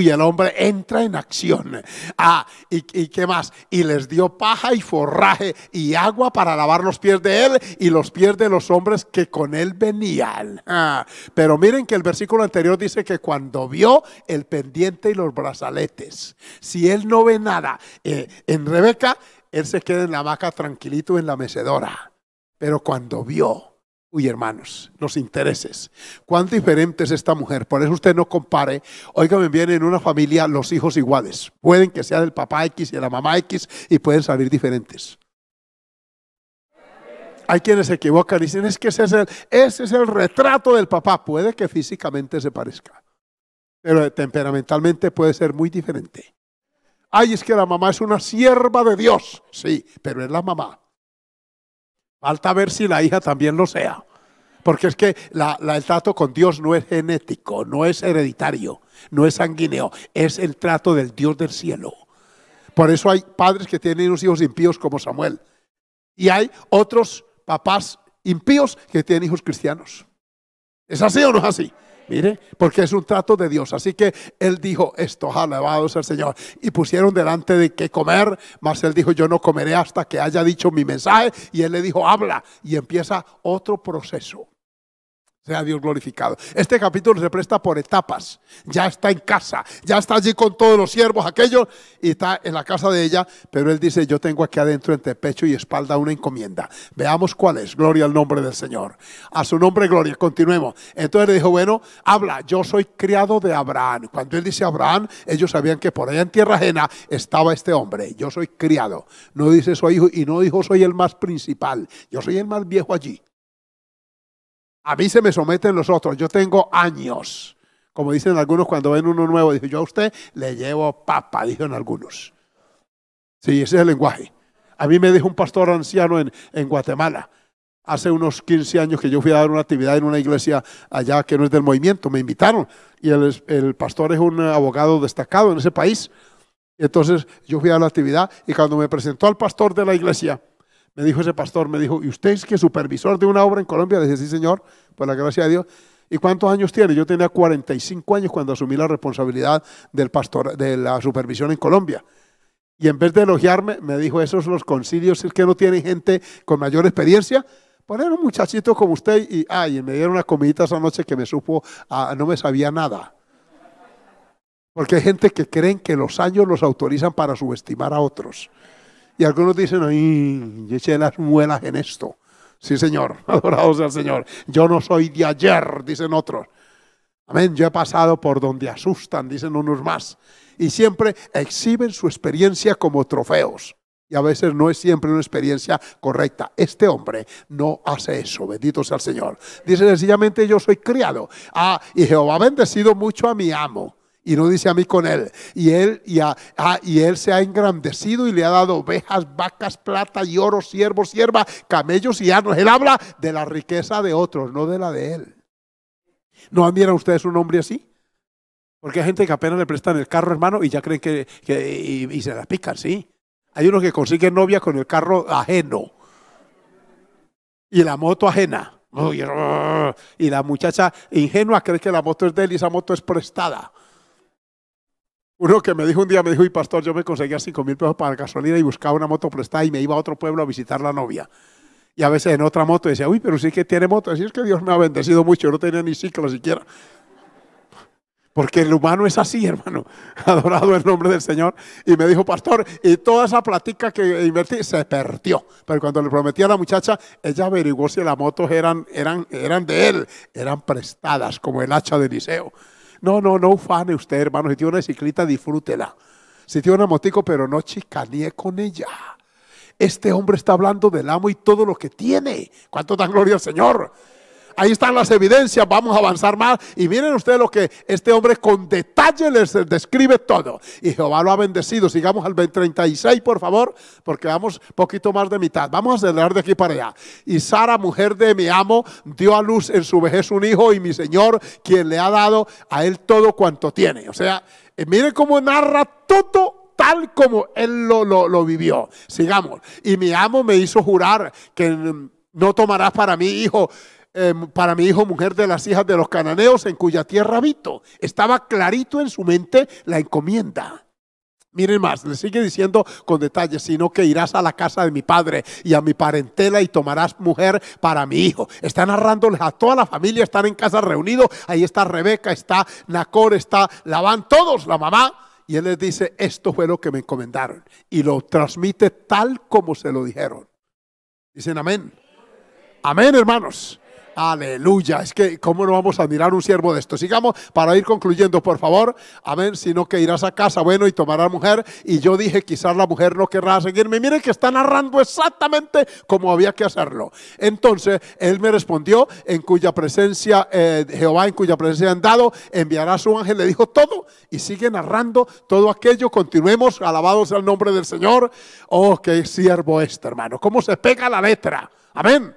Y el hombre entra en acción. Ah, ¿y, qué más? Y les dio paja y forraje y agua para lavar los pies de él y los pies de los hombres que con él venían. Ah, pero miren que el versículo anterior dice que cuando vio el pendiente y los brazaletes, si él no ve nada eh, en Rebeca, él se queda en la vaca tranquilito en la mecedora. Pero cuando vio, Uy, hermanos, los intereses. Cuán diferente es esta mujer. Por eso usted no compare. Óigame bien, en una familia los hijos iguales. Pueden que sea del papá X y de la mamá X y pueden salir diferentes. Hay quienes se equivocan y dicen, es que ese es el, ese es el retrato del papá. Puede que físicamente se parezca, pero temperamentalmente puede ser muy diferente. Ay, es que la mamá es una sierva de Dios. Sí, pero es la mamá. Falta ver si la hija también lo sea. Porque es que el trato con Dios no es genético, no es hereditario, no es sanguíneo, es el trato del Dios del cielo. Por eso hay padres que tienen unos hijos impíos como Samuel. Y hay otros papás impíos que tienen hijos cristianos. ¿Es así o no es así? Mire, porque es un trato de Dios. Así que él dijo, esto alabado sea el Señor. Y pusieron delante de qué comer, mas él dijo, yo no comeré hasta que haya dicho mi mensaje. Y él le dijo, habla. Y empieza otro proceso sea Dios glorificado. Este capítulo se presta por etapas. Ya está en casa, ya está allí con todos los siervos, aquellos, y está en la casa de ella, pero él dice, yo tengo aquí adentro entre pecho y espalda una encomienda. Veamos cuál es. Gloria al nombre del Señor. A su nombre, gloria. Continuemos. Entonces le dijo, bueno, habla, yo soy criado de Abraham. Cuando él dice Abraham, ellos sabían que por allá en tierra ajena estaba este hombre. Yo soy criado. No dice soy hijo y no dijo soy el más principal. Yo soy el más viejo allí. A mí se me someten los otros. Yo tengo años. Como dicen algunos cuando ven uno nuevo, dice, yo a usted le llevo papa, dicen algunos. Sí, ese es el lenguaje. A mí me dijo un pastor anciano en, Guatemala, hace unos 15 años que yo fui a dar una actividad en una iglesia allá que no es del movimiento, me invitaron y el pastor es un abogado destacado en ese país. Entonces yo fui a la actividad y cuando me presentó al pastor de la iglesia, me dijo ese pastor, me dijo, ¿y usted es que supervisor de una obra en Colombia? Le dije, sí, señor, por la gracia de Dios. ¿Y cuántos años tiene? Yo tenía 45 años cuando asumí la responsabilidad del pastor, de la supervisión en Colombia. Y en vez de elogiarme, me dijo, esos los concilios es que no tienen gente con mayor experiencia. Poner un muchachito como usted y, ay, me dieron una comidita esa noche que me supo, no me sabía nada. Porque hay gente que creen que los años los autorizan para subestimar a otros. Y algunos dicen, ay, yo eché las muelas en esto. Sí, Señor, adorado sea el Señor. Yo no soy de ayer, dicen otros. Amén, yo he pasado por donde asustan, dicen unos más. Y siempre exhiben su experiencia como trofeos. Y a veces no es siempre una experiencia correcta. Este hombre no hace eso. Bendito sea el Señor. Dice sencillamente, yo soy criado. Ah, y Jehová ha bendecido mucho a mi amo. Y no dice a mí con él. Y él, y, ah, y él se ha engrandecido y le ha dado ovejas, vacas, plata y oro, siervos, sierva, camellos y arnos. Él habla de la riqueza de otros, no de la de él. ¿No admiran ustedes un hombre así? Porque hay gente que apenas le prestan el carro, hermano, y ya creen que, que y, se las pican, ¿sí? Hay unos que consigue novia con el carro ajeno y la moto ajena. Y la muchacha ingenua cree que la moto es de él y esa moto es prestada. Uno que me dijo un día, me dijo, y pastor, yo me conseguía 5 mil pesos para la gasolina y buscaba una moto prestada y me iba a otro pueblo a visitar la novia. Y a veces en otra moto decía, uy, pero sí que tiene moto. Así es que Dios me ha bendecido mucho, yo no tenía ni ciclo siquiera. Porque el humano es así, hermano. Adorado el nombre del Señor. Y me dijo, pastor, y toda esa platica que invertí se perdió. Pero cuando le prometí a la muchacha, ella averiguó si las motos eran, eran, eran de él. Eran prestadas, como el hacha de Eliseo. No, no, no ufane usted, hermano. Si tiene una bicicleta, disfrútela. Si tiene una motico, pero no chicanee con ella. Este hombre está hablando del amo y todo lo que tiene. ¿Cuánto da gloria al Señor? Ahí están las evidencias, vamos a avanzar más. Y miren ustedes lo que este hombre con detalle les describe todo. Y Jehová lo ha bendecido. Sigamos al 36, por favor, porque vamos poquito más de mitad. Vamos a acelerar de aquí para allá. Y Sara, mujer de mi amo, dio a luz en su vejez un hijo y mi Señor, quien le ha dado a él todo cuanto tiene. O sea, eh, miren cómo narra todo tal como él lo, vivió. Sigamos. Y mi amo me hizo jurar que mm, no tomará para mí hijo Em, para mi hijo mujer de las hijas de los cananeos en cuya tierra habito. Estaba clarito en su mente la encomienda. Miren más, le sigue diciendo con detalle, sino que irás a la casa de mi padre y a mi parentela y tomarás mujer para mi hijo. Están narrándoles a toda la familia, están en casa reunidos, ahí está Rebeca, está Nacor, está Labán, todos, la mamá. Y él les dice, esto fue lo que me encomendaron. Y lo transmite tal como se lo dijeron. Dicen amén. Amén, hermanos. Aleluya. Es que, ¿cómo no vamos a admirar un siervo de esto? Sigamos para ir concluyendo, por favor. Amén. Sino que irás a casa, bueno, y tomarás mujer. Y yo dije, quizás la mujer no querrá seguirme. Miren que está narrando exactamente como había que hacerlo. Entonces, él me respondió, en cuya presencia, eh, Jehová, en cuya presencia han dado, enviará a su ángel. Le dijo todo y sigue narrando todo aquello. Continuemos, alabados al nombre del Señor. Oh, qué siervo este, hermano. ¿Cómo se pega la letra? Amén.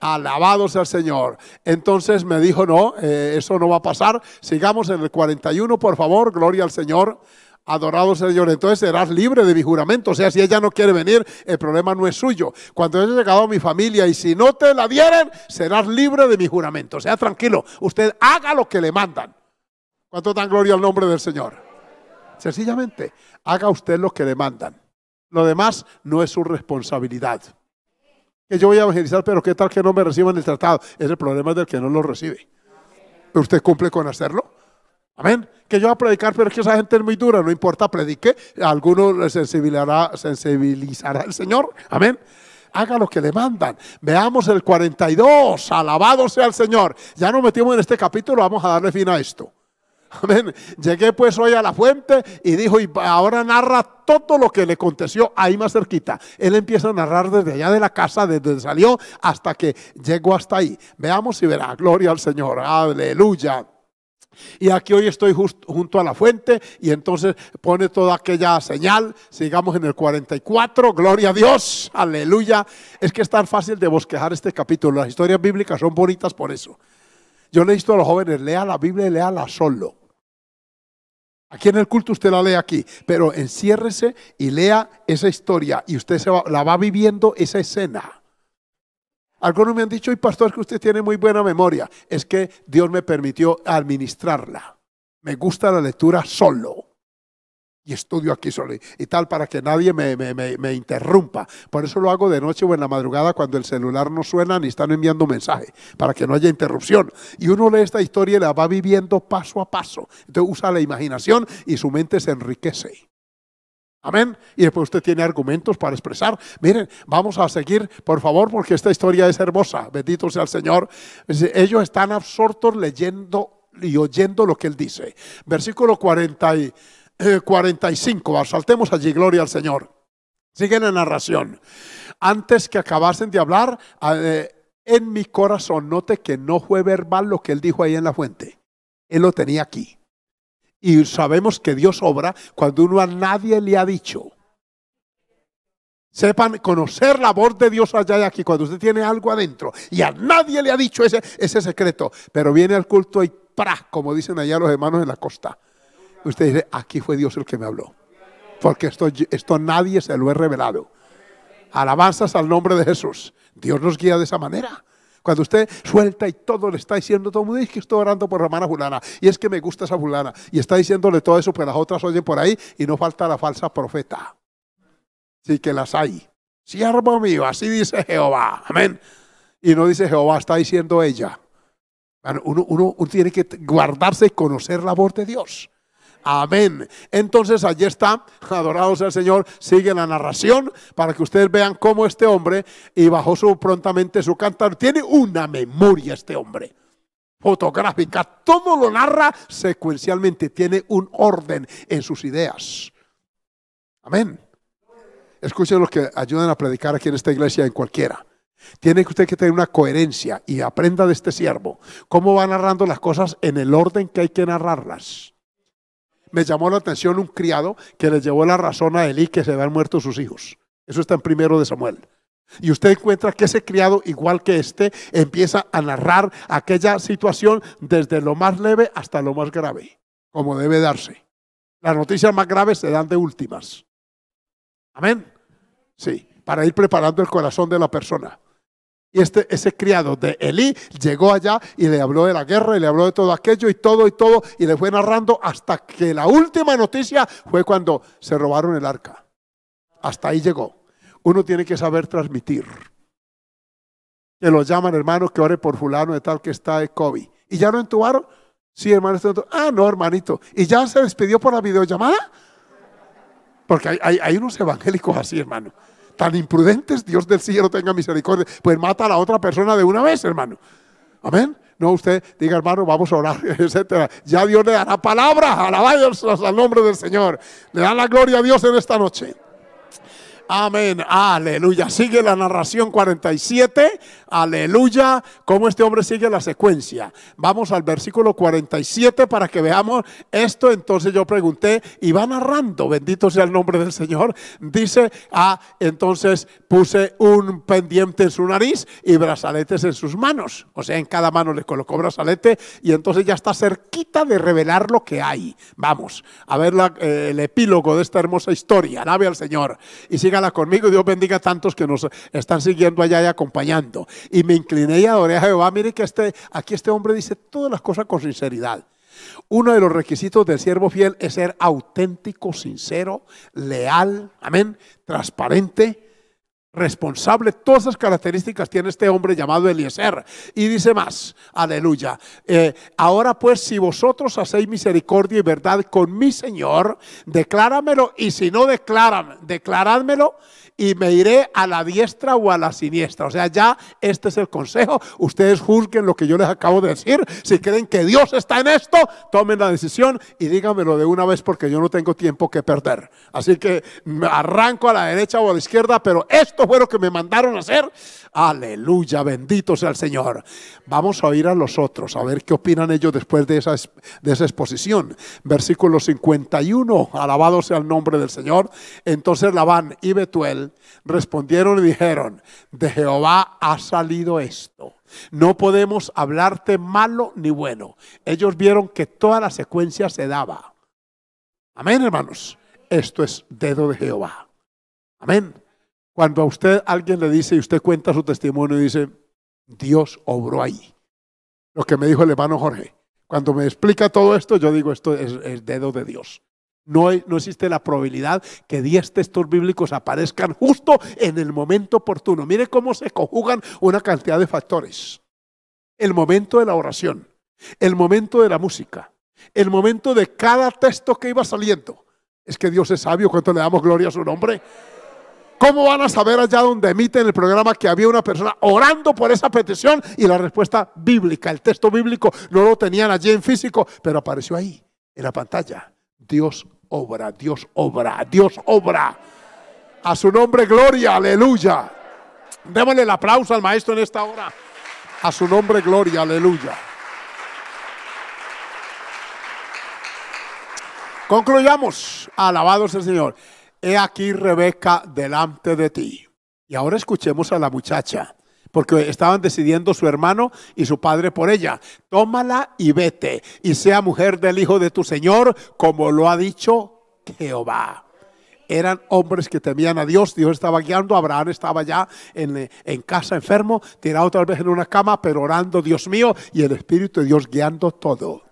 Alabado sea el Señor. Entonces me dijo, no, eh, eso no va a pasar. Sigamos en el 41, por favor, gloria al Señor. Adorado Señor, entonces serás libre de mi juramento. O sea, si ella no quiere venir, el problema no es suyo. Cuando haya llegado mi familia y si no te la dieren, serás libre de mi juramento. sea, tranquilo, usted haga lo que le mandan. ¿Cuánto dan gloria al nombre del Señor? Sencillamente, haga usted lo que le mandan. Lo demás no es su responsabilidad que yo voy a evangelizar, pero ¿qué tal que no me reciban el tratado? Es el problema del que no lo recibe. usted cumple con hacerlo. Amén. Que yo voy a predicar, pero es que esa gente es muy dura, no importa, predique. alguno le sensibilizará, sensibilizará Señor. Amén. Haga lo que le mandan. Veamos el 42. Alabado sea el Señor. Ya nos metimos en este capítulo, vamos a darle fin a esto. Amén. Llegué pues hoy a la fuente y dijo, y ahora narra todo lo que le aconteció ahí más cerquita. Él empieza a narrar desde allá de la casa, desde donde salió, hasta que llegó hasta ahí. Veamos y verá. Gloria al Señor. Aleluya. Y aquí hoy estoy justo junto a la fuente y entonces pone toda aquella señal. Sigamos en el 44, gloria a Dios, aleluya. Es que es tan fácil de bosquejar este capítulo. Las historias bíblicas son bonitas por eso. Yo le he dicho a los jóvenes, lea la Biblia y léala solo. Aquí en el culto usted la lee aquí, pero enciérrese y lea esa historia y usted la va viviendo esa escena. Algunos me han dicho, y pastor, que usted tiene muy buena memoria. Es que Dios me permitió administrarla. Me gusta la lectura solo y estudio aquí solo y tal para que nadie me, interrumpa. Por eso lo hago de noche o en la madrugada cuando el celular no suena ni están enviando mensaje, para que no haya interrupción. Y uno lee esta historia y la va viviendo paso a paso. Entonces usa la imaginación y su mente se enriquece. Amén. Y después usted tiene argumentos para expresar. Miren, vamos a seguir, por favor, porque esta historia es hermosa. Bendito sea el Señor. Ellos están absortos leyendo y oyendo lo que Él dice. Versículo 40. 45. Eh, Saltemos allí, gloria al Señor. Sigue la narración. Antes que acabasen de hablar, eh, en mi corazón, note que no fue verbal lo que él dijo ahí en la fuente. Él lo tenía aquí. Y sabemos que Dios obra cuando uno a nadie le ha dicho. Sepan conocer la voz de Dios allá y aquí, cuando usted tiene algo adentro y a nadie le ha dicho ese, ese secreto, pero viene al culto y ¡pra! como dicen allá los hermanos en la costa usted dice, aquí fue Dios el que me habló. Porque esto, esto nadie se lo he revelado. Alabanzas al nombre de Jesús. Dios nos guía de esa manera. Cuando usted suelta y todo le está diciendo, todo el mundo es que estoy orando por hermana fulana, y es que me gusta esa fulana, y está diciéndole todo eso, pero pues las otras oyen por ahí, y no falta la falsa profeta. Sí que las hay. Siervo mío, así dice Jehová. Amén. Y no dice Jehová, está diciendo ella. uno tiene que guardarse y conocer la voz de Dios. Amén. Entonces allí está, Adorados al el Señor, sigue la narración para que ustedes vean cómo este hombre, y bajó su, prontamente su cántaro, tiene una memoria este hombre fotográfica, todo lo narra secuencialmente, tiene un orden en sus ideas. Amén. Escuchen los que ayudan a predicar aquí en esta iglesia, en cualquiera. Tiene que usted que tener una coherencia y aprenda de este siervo cómo va narrando las cosas en el orden que hay que narrarlas me llamó la atención un criado que le llevó la razón a Elí que se habían muerto sus hijos. Eso está en primero de Samuel. Y usted encuentra que ese criado, igual que este, empieza a narrar aquella situación desde lo más leve hasta lo más grave, como debe darse. Las noticias más graves se dan de últimas. Amén. Sí, para ir preparando el corazón de la persona. Y este, ese criado de Elí llegó allá y le habló de la guerra y le habló de todo aquello y todo y todo y le fue narrando hasta que la última noticia fue cuando se robaron el arca. Hasta ahí llegó. Uno tiene que saber transmitir. Que lo llaman hermano que ore por fulano de tal que está de COVID. ¿Y ya lo entubaron? Sí, hermano. ah, no, hermanito. ¿Y ya se despidió por la videollamada? Porque hay unos evangélicos así, hermano tan imprudentes, Dios del cielo tenga misericordia, pues mata a la otra persona de una vez, hermano. Amén. No usted diga, hermano, vamos a orar, etcétera. Ya Dios le dará palabra, Alabáyos al nombre del Señor. Le da la gloria a Dios en esta noche. Amén, aleluya. Sigue la narración 47 Aleluya, cómo este hombre sigue la secuencia. Vamos al versículo 47 para que veamos esto. Entonces yo pregunté y va narrando, bendito sea el nombre del Señor. Dice, ah, entonces puse un pendiente en su nariz y brazaletes en sus manos. O sea, en cada mano le colocó brazalete y entonces ya está cerquita de revelar lo que hay. Vamos a ver eh, el epílogo de esta hermosa historia. Alabe al Señor y sígala conmigo. Dios bendiga a tantos que nos están siguiendo allá y acompañando. Y me incliné y adoré a Jehová. Mire que este, aquí este hombre dice todas las cosas con sinceridad. Uno de los requisitos del siervo fiel es ser auténtico, sincero, leal, amén, transparente, responsable. Todas esas características tiene este hombre llamado Eliezer. Y dice más, aleluya. Eh, ahora pues, si vosotros hacéis misericordia y verdad con mi Señor, decláramelo y si no declaran, declaradmelo y me iré a la diestra o a la siniestra. O sea, ya este es el consejo. Ustedes juzguen lo que yo les acabo de decir. Si creen que Dios está en esto, tomen la decisión y díganmelo de una vez porque yo no tengo tiempo que perder. Así que me arranco a la derecha o a la izquierda, pero esto fue lo que me mandaron a hacer. Aleluya, bendito sea el Señor. Vamos a oír a los otros, a ver qué opinan ellos después de esa, de esa exposición. Versículo 51, alabado sea el nombre del Señor. Entonces Labán y Betuel respondieron y dijeron, de Jehová ha salido esto. No podemos hablarte malo ni bueno. Ellos vieron que toda la secuencia se daba. Amén, hermanos. Esto es dedo de Jehová. Amén. Cuando a usted alguien le dice y usted cuenta su testimonio y dice, Dios obró ahí. Lo que me dijo el hermano Jorge. Cuando me explica todo esto, yo digo, esto es dedo de Dios. No, no, existe la probabilidad que 10 textos bíblicos aparezcan justo en el momento oportuno. Mire cómo se conjugan una cantidad de factores. El momento de la oración, el momento de la música, el momento de cada texto que iba saliendo. Es que Dios es sabio, cuando le damos gloria a su nombre. ¿Cómo van a saber allá donde emiten el programa que había una persona orando por esa petición y la respuesta bíblica, el texto bíblico, no lo tenían allí en físico, pero apareció ahí, en la pantalla? Dios obra, Dios obra, Dios obra. A su nombre, gloria, aleluya. Démosle el aplauso al maestro en esta hora. A su nombre, gloria, aleluya. Concluyamos. alabados sea el Señor. He aquí Rebeca delante de ti. Y ahora escuchemos a la muchacha porque estaban decidiendo su hermano y su padre por ella. Tómala y vete, y sea mujer del hijo de tu Señor, como lo ha dicho Jehová. Eran hombres que temían a Dios, Dios estaba guiando, Abraham estaba ya en, casa enfermo, tirado otra vez en una cama, pero orando, Dios mío, y el Espíritu de Dios guiando todo.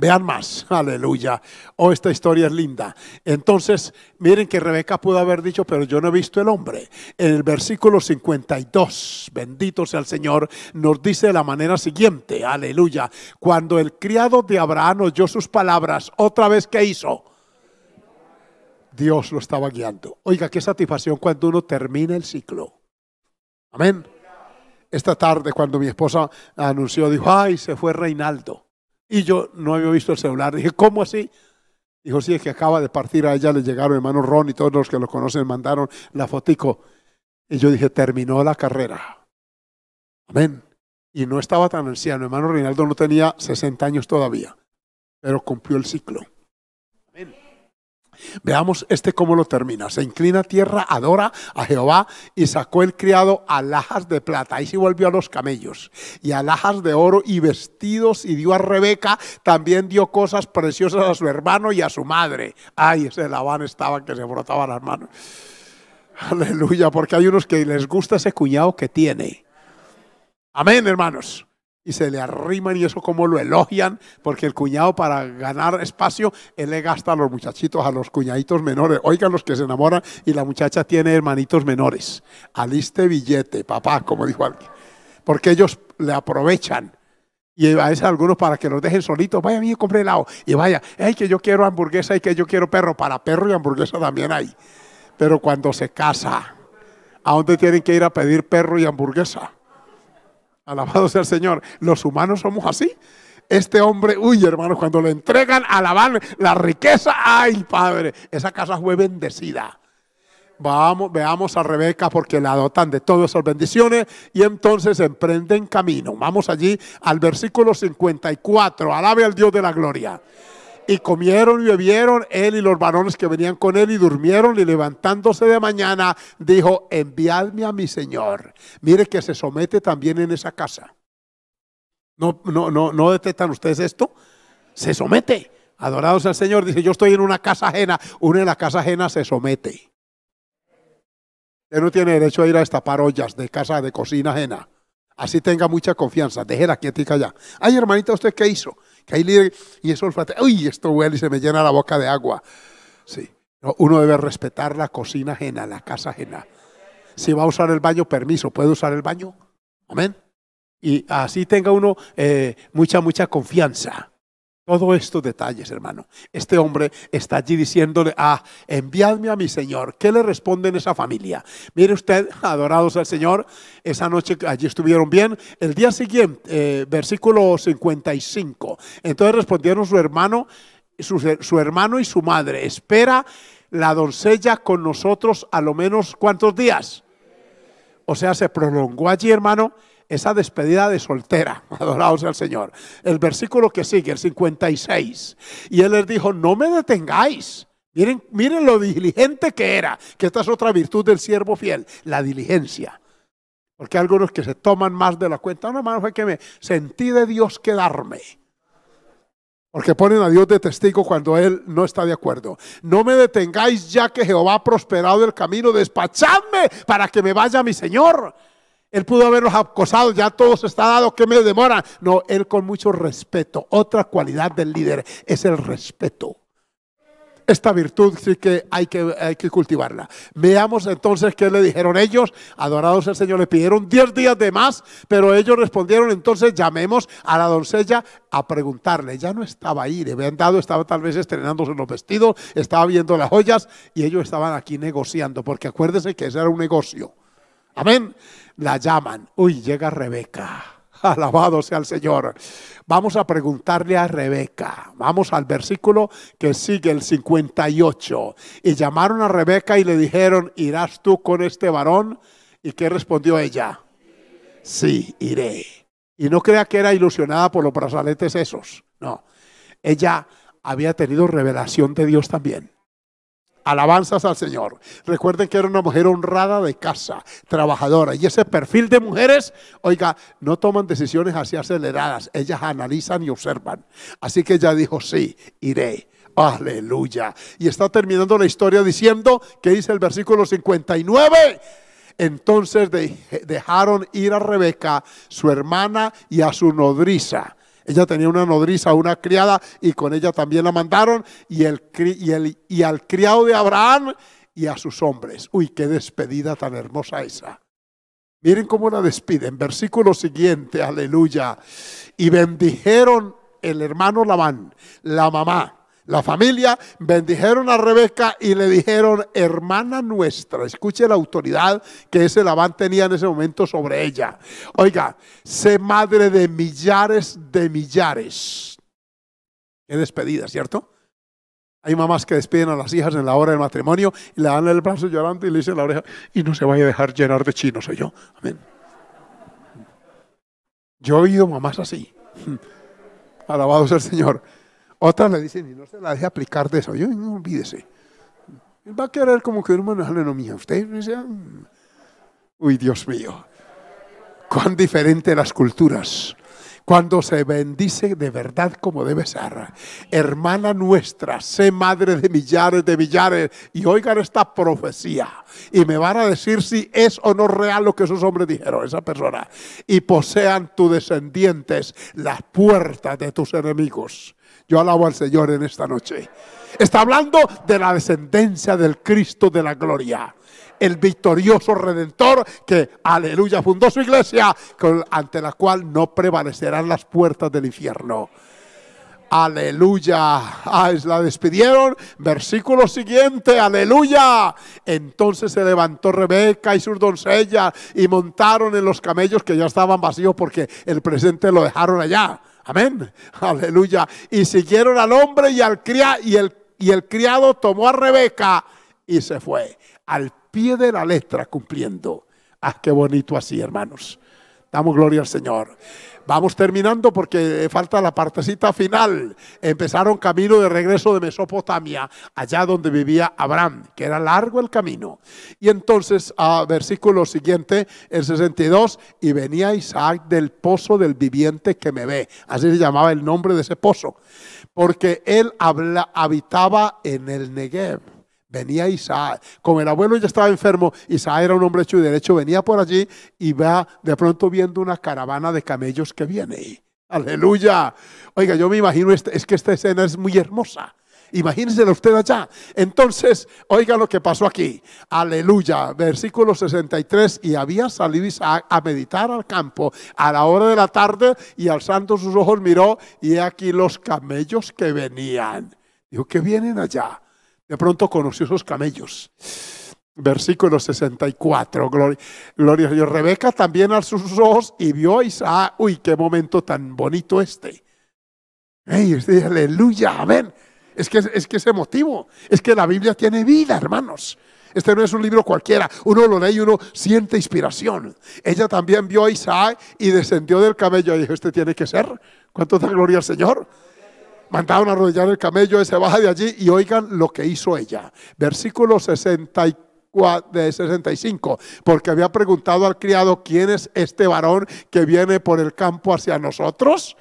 Vean más, aleluya. Oh, esta historia es linda. Entonces, miren que Rebeca pudo haber dicho, pero yo no he visto el hombre. En el versículo 52, bendito sea el Señor, nos dice de la manera siguiente, aleluya. Cuando el criado de Abraham oyó sus palabras, otra vez que hizo. Dios lo estaba guiando. Oiga, qué satisfacción cuando uno termina el ciclo. Amén. Esta tarde cuando mi esposa anunció, dijo, ay, se fue Reinaldo. Y yo no había visto el celular. Dije, ¿cómo así? Dijo, sí, es que acaba de partir a ella, le llegaron hermano Ron y todos los que lo conocen mandaron la fotico. Y yo dije, terminó la carrera. Amén. Y no estaba tan anciano, hermano Reinaldo no tenía 60 años todavía, pero cumplió el ciclo. Veamos este cómo lo termina. Se inclina tierra, adora a Jehová y sacó el criado alhajas de plata. Ahí se volvió a los camellos y alhajas de oro y vestidos y dio a Rebeca. También dio cosas preciosas a su hermano y a su madre. Ay, ese Labán estaba que se brotaban las manos. Aleluya, porque hay unos que les gusta ese cuñado que tiene. Amén, hermanos y se le arriman y eso como lo elogian, porque el cuñado para ganar espacio, él le gasta a los muchachitos, a los cuñaditos menores. Oigan los que se enamoran y la muchacha tiene hermanitos menores. Aliste billete, papá, como dijo alguien. Porque ellos le aprovechan. Y a veces algunos para que los dejen solitos, vaya, mí compré helado. Y vaya, ay, que yo quiero hamburguesa y que yo quiero perro. Para perro y hamburguesa también hay. Pero cuando se casa, ¿a dónde tienen que ir a pedir perro y hamburguesa? Alabado sea el Señor. Los humanos somos así. Este hombre, uy hermanos, cuando le entregan, alaban la riqueza. Ay, padre, esa casa fue bendecida. Vamos, veamos a Rebeca porque la dotan de todas sus bendiciones y entonces emprenden camino. Vamos allí al versículo 54. Alabe al Dios de la gloria y comieron y bebieron él y los varones que venían con él y durmieron y levantándose de mañana dijo, enviadme a mi señor. Mire que se somete también en esa casa. No, no, no, no detectan ustedes esto. Se somete. Adorados al Señor, dice, yo estoy en una casa ajena. Uno en la casa ajena se somete. Él no tiene derecho a ir a destapar ollas de casa de cocina ajena. Así tenga mucha confianza. Deje la quietica allá Ay, hermanita, ¿usted qué hizo? que y eso uy, esto huele y se me llena la boca de agua. Sí, uno debe respetar la cocina ajena, la casa ajena. Si va a usar el baño, permiso, ¿puede usar el baño? Amén. Y así tenga uno eh, mucha, mucha confianza. Todo estos detalles, hermano. Este hombre está allí diciéndole, ah, enviadme a mi Señor. ¿Qué le responden esa familia? Mire usted, adorados al Señor, esa noche allí estuvieron bien. El día siguiente, eh, versículo 55. Entonces respondieron su hermano, su, su hermano y su madre, espera la doncella con nosotros a lo menos cuántos días. O sea, se prolongó allí, hermano, esa despedida de soltera, adorados al Señor. El versículo que sigue, el 56. Y él les dijo, no me detengáis. Miren, miren lo diligente que era, que esta es otra virtud del siervo fiel, la diligencia. Porque algunos que se toman más de la cuenta. Una mano fue que me sentí de Dios quedarme. Porque ponen a Dios de testigo cuando Él no está de acuerdo. No me detengáis ya que Jehová ha prosperado el camino. Despachadme para que me vaya mi Señor. Él pudo haberlos acosado, ya todo se está dado, ¿qué me demora? No, él con mucho respeto. Otra cualidad del líder es el respeto. Esta virtud sí que hay que, hay que cultivarla. Veamos entonces qué le dijeron ellos. Adorados el Señor, le pidieron 10 días de más, pero ellos respondieron, entonces llamemos a la doncella a preguntarle. Ya no estaba ahí, le habían dado, estaba tal vez estrenándose los vestidos, estaba viendo las joyas y ellos estaban aquí negociando, porque acuérdense que ese era un negocio. Amén la llaman. Uy, llega Rebeca. Alabado sea el Señor. Vamos a preguntarle a Rebeca. Vamos al versículo que sigue el 58. Y llamaron a Rebeca y le dijeron, ¿irás tú con este varón? ¿Y qué respondió ella? Sí, iré. Y no crea que era ilusionada por los brazaletes esos. No. Ella había tenido revelación de Dios también. Alabanzas al Señor. Recuerden que era una mujer honrada de casa, trabajadora. Y ese perfil de mujeres, oiga, no toman decisiones así aceleradas. Ellas analizan y observan. Así que ella dijo, sí, iré. Aleluya. Y está terminando la historia diciendo que dice el versículo 59. Entonces dejaron ir a Rebeca, su hermana, y a su nodriza ella tenía una nodriza, una criada, y con ella también la mandaron, y, el, el, y al criado de Abraham y a sus hombres. Uy, qué despedida tan hermosa esa. Miren cómo la despiden. Versículo siguiente, aleluya. Y bendijeron el hermano Labán, la mamá, la familia bendijeron a Rebeca y le dijeron, hermana nuestra, escuche la autoridad que ese Labán tenía en ese momento sobre ella. Oiga, sé madre de millares de millares. Qué despedida, ¿cierto? Hay mamás que despiden a las hijas en la hora del matrimonio y le dan el brazo llorando y le dicen la oreja, y no se vaya a dejar llenar de chino, soy yo. Amén. Yo he oído mamás así. Alabado sea el Señor. Otras le dicen, y no se la deje aplicar de eso. Yo, no olvídese. va a querer como que un manual no mía. Usted dice, ah, mm". uy, Dios mío. Cuán diferente las culturas cuando se bendice de verdad como debe ser. Hermana nuestra, sé madre de millares de millares y oigan esta profecía y me van a decir si es o no real lo que esos hombres dijeron, esa persona. Y posean tus descendientes las puertas de tus enemigos. Yo alabo al Señor en esta noche. Está hablando de la descendencia del Cristo de la gloria. El victorioso redentor que, aleluya, fundó su iglesia, con, ante la cual no prevalecerán las puertas del infierno. Aleluya. Ah, es la despidieron. Versículo siguiente. Aleluya. Entonces se levantó Rebeca y sus doncellas y montaron en los camellos que ya estaban vacíos porque el presente lo dejaron allá. Amén. Aleluya. Y siguieron al hombre y al criado, y el, y el criado tomó a Rebeca y se fue. Al pie de la letra cumpliendo. Ah, qué bonito así, hermanos. Damos gloria al Señor. Vamos terminando porque falta la partecita final. Empezaron camino de regreso de Mesopotamia, allá donde vivía Abraham, que era largo el camino. Y entonces, versículo siguiente, el 62, y venía Isaac del pozo del viviente que me ve. Así se llamaba el nombre de ese pozo, porque él habla, habitaba en el Negev Venía Isaac. Como el abuelo ya estaba enfermo, Isaac era un hombre hecho y derecho, venía por allí y va de pronto viendo una caravana de camellos que viene. Aleluya. Oiga, yo me imagino, este, es que esta escena es muy hermosa. Imagínese usted allá. Entonces, oiga lo que pasó aquí. Aleluya. Versículo 63. Y había salido Isaac a meditar al campo a la hora de la tarde y alzando sus ojos miró y aquí los camellos que venían. Dijo, que vienen allá? De pronto conoció esos camellos. Versículo 64, gloria, gloria a Rebeca también alzó sus ojos y vio a Isaac. Uy, qué momento tan bonito este. aleluya, amén. Es que, es que es emotivo. Es que la Biblia tiene vida, hermanos. Este no es un libro cualquiera. Uno lo lee y uno siente inspiración. Ella también vio a Isaac y descendió del camello. y dijo, este tiene que ser. ¿Cuánto da gloria al Señor? mandaron a arrodillar el camello, se baja de allí y oigan lo que hizo ella. Versículo 64 de 65, porque había preguntado al criado, ¿quién es este varón que viene por el campo hacia nosotros?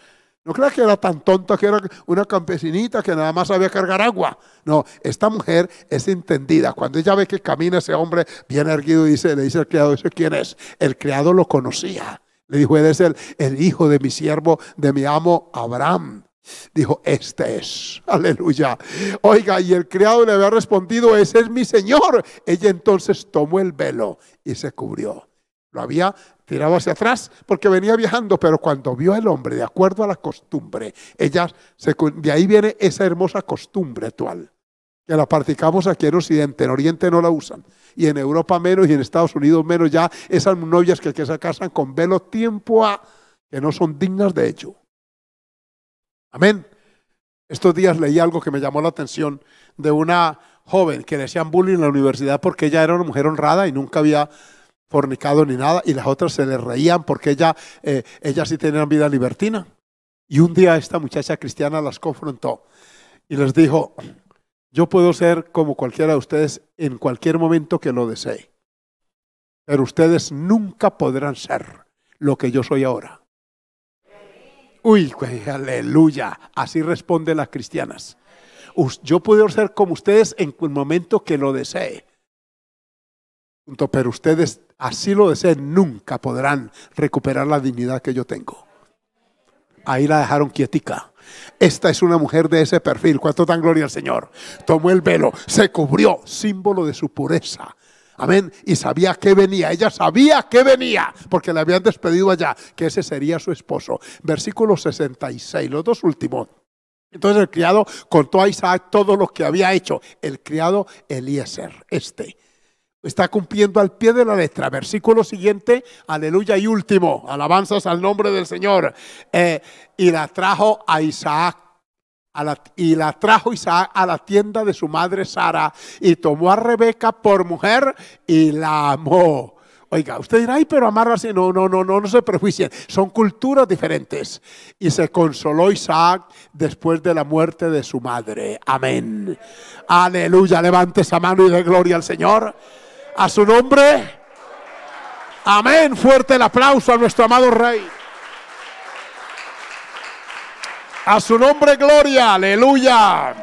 No creas que era tan tonta que era una campesinita que nada más sabía cargar agua. No, esta mujer es entendida. Cuando ella ve que camina ese hombre bien erguido, dice, le dice al criado, quién es? El criado lo conocía. Le dijo, él es el hijo de mi siervo, de mi amo Abraham. Dijo, este es, aleluya. Oiga, y el criado le había respondido, ese es mi señor. Ella entonces tomó el velo y se cubrió. Lo había tirado hacia atrás porque venía viajando, pero cuando vio al hombre, de acuerdo a la costumbre, ella de ahí viene esa hermosa costumbre actual, que la practicamos aquí en Occidente, en Oriente no la usan, y en Europa menos, y en Estados Unidos menos, ya esas novias que, que se casan con velo tiempo a, que no son dignas de ello. Amén. Estos días leí algo que me llamó la atención de una joven que le hacían bullying en la universidad porque ella era una mujer honrada y nunca había fornicado ni nada, y las otras se le reían porque ella, eh, ellas sí tenían vida libertina. Y un día esta muchacha cristiana las confrontó y les dijo, yo puedo ser como cualquiera de ustedes en cualquier momento que lo desee, pero ustedes nunca podrán ser lo que yo soy ahora. Uy, aleluya. Así responden las cristianas. Yo puedo ser como ustedes en el momento que lo desee. Pero ustedes así lo deseen, nunca podrán recuperar la dignidad que yo tengo. Ahí la dejaron quietica. Esta es una mujer de ese perfil. ¿Cuánto dan gloria al Señor? Tomó el velo, se cubrió, símbolo de su pureza, Amén. Y sabía que venía. Ella sabía que venía porque le habían despedido allá, que ese sería su esposo. Versículo 66, los dos últimos. Entonces el criado contó a Isaac todo lo que había hecho. El criado Eliezer, este. Está cumpliendo al pie de la letra. Versículo siguiente, aleluya y último, alabanzas al nombre del Señor. Eh, y la trajo a Isaac y la trajo Isaac a la tienda de su madre Sara y tomó a Rebeca por mujer y la amó. Oiga, usted dirá, ay, pero amarla así. No, no, no, no, no se prejuicien. Son culturas diferentes. Y se consoló Isaac después de la muerte de su madre. Amén. Aleluya. Levante esa mano y dé gloria al Señor. A su nombre. Amén. Fuerte el aplauso a nuestro amado Rey. A su nombre, gloria. Aleluya.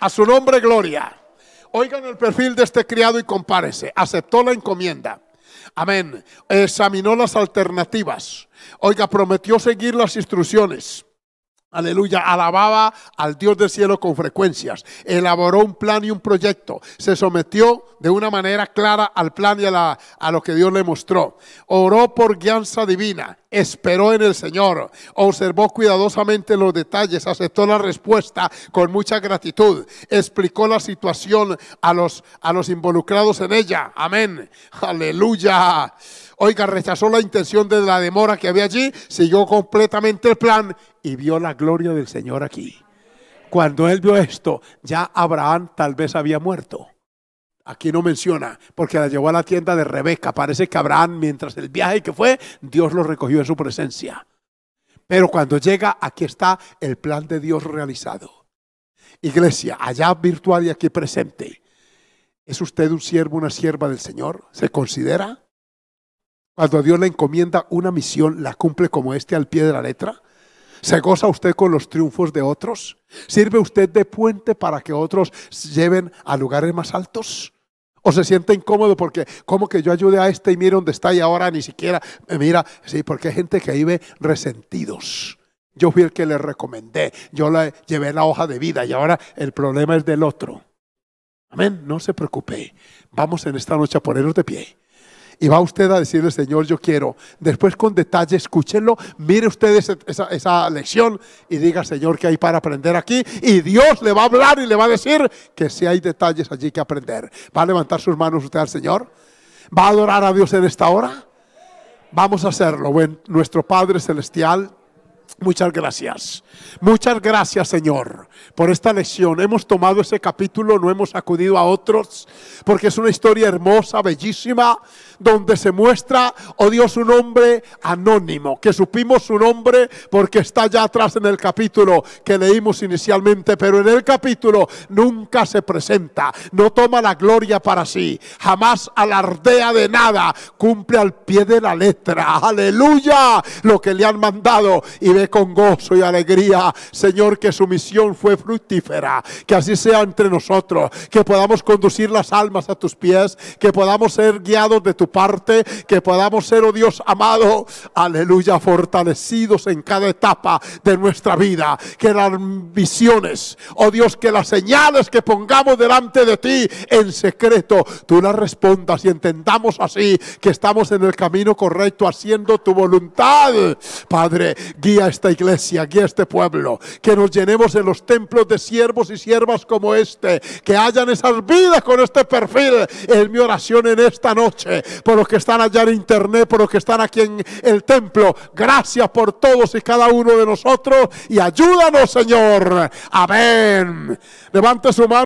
A su nombre, gloria. Oigan el perfil de este criado y compárese. Aceptó la encomienda. Amén. Examinó las alternativas. Oiga, prometió seguir las instrucciones. Aleluya, alababa al Dios del cielo con frecuencias, elaboró un plan y un proyecto, se sometió de una manera clara al plan y a, lo que Dios le mostró, oró por guianza divina, esperó en el Señor, observó cuidadosamente los detalles, aceptó la respuesta con mucha gratitud, explicó la situación a los, a los involucrados en ella, amén, aleluya. Oiga, rechazó la intención de la demora que había allí, siguió completamente el plan y vio la gloria del Señor aquí. Cuando él vio esto, ya Abraham tal vez había muerto. Aquí no menciona, porque la llevó a la tienda de Rebeca. Parece que Abraham, mientras el viaje que fue, Dios lo recogió en su presencia. Pero cuando llega, aquí está el plan de Dios realizado. Iglesia, allá virtual y aquí presente. ¿Es usted un siervo, una sierva del Señor? ¿Se considera? Cuando Dios le encomienda una misión, la cumple como este al pie de la letra. ¿Se goza usted con los triunfos de otros? ¿Sirve usted de puente para que otros lleven a lugares más altos? ¿O se siente incómodo porque, como que yo ayude a este y mire dónde está y ahora ni siquiera, me mira, sí, porque hay gente que vive resentidos. Yo fui el que le recomendé, yo le llevé la hoja de vida y ahora el problema es del otro. Amén, no se preocupe. Vamos en esta noche a ponernos de pie y va usted a decirle, Señor, yo quiero. Después con detalle, escúchenlo, mire usted esa, lección y diga, Señor, ¿qué hay para aprender aquí? Y Dios le va a hablar y le va a decir que si hay detalles allí que aprender. ¿Va a levantar sus manos usted al Señor? ¿Va a adorar a Dios en esta hora? Vamos a hacerlo. Bueno, nuestro Padre Celestial, Muchas gracias. Muchas gracias, Señor, por esta lección. Hemos tomado ese capítulo, no hemos acudido a otros, porque es una historia hermosa, bellísima, donde se muestra, oh Dios, un hombre anónimo, que supimos su nombre porque está ya atrás en el capítulo que leímos inicialmente, pero en el capítulo nunca se presenta, no toma la gloria para sí, jamás alardea de nada, cumple al pie de la letra, aleluya, lo que le han mandado y ve con gozo y alegría, Señor, que su misión fue fructífera, que así sea entre nosotros, que podamos conducir las almas a tus pies, que podamos ser guiados de tu parte, que podamos ser, oh Dios amado, aleluya, fortalecidos en cada etapa de nuestra vida, que las visiones, oh Dios, que las señales que pongamos delante de ti en secreto, tú las respondas y entendamos así que estamos en el camino correcto, haciendo tu voluntad. Padre, guía esta iglesia, guía este pueblo, que nos llenemos en los templos de siervos y siervas como este, que hayan esas vidas con este perfil. en mi oración en esta noche por los que están allá en internet, por los que están aquí en el templo. Gracias por todos y cada uno de nosotros y ayúdanos, Señor. Amén. Levante su mano.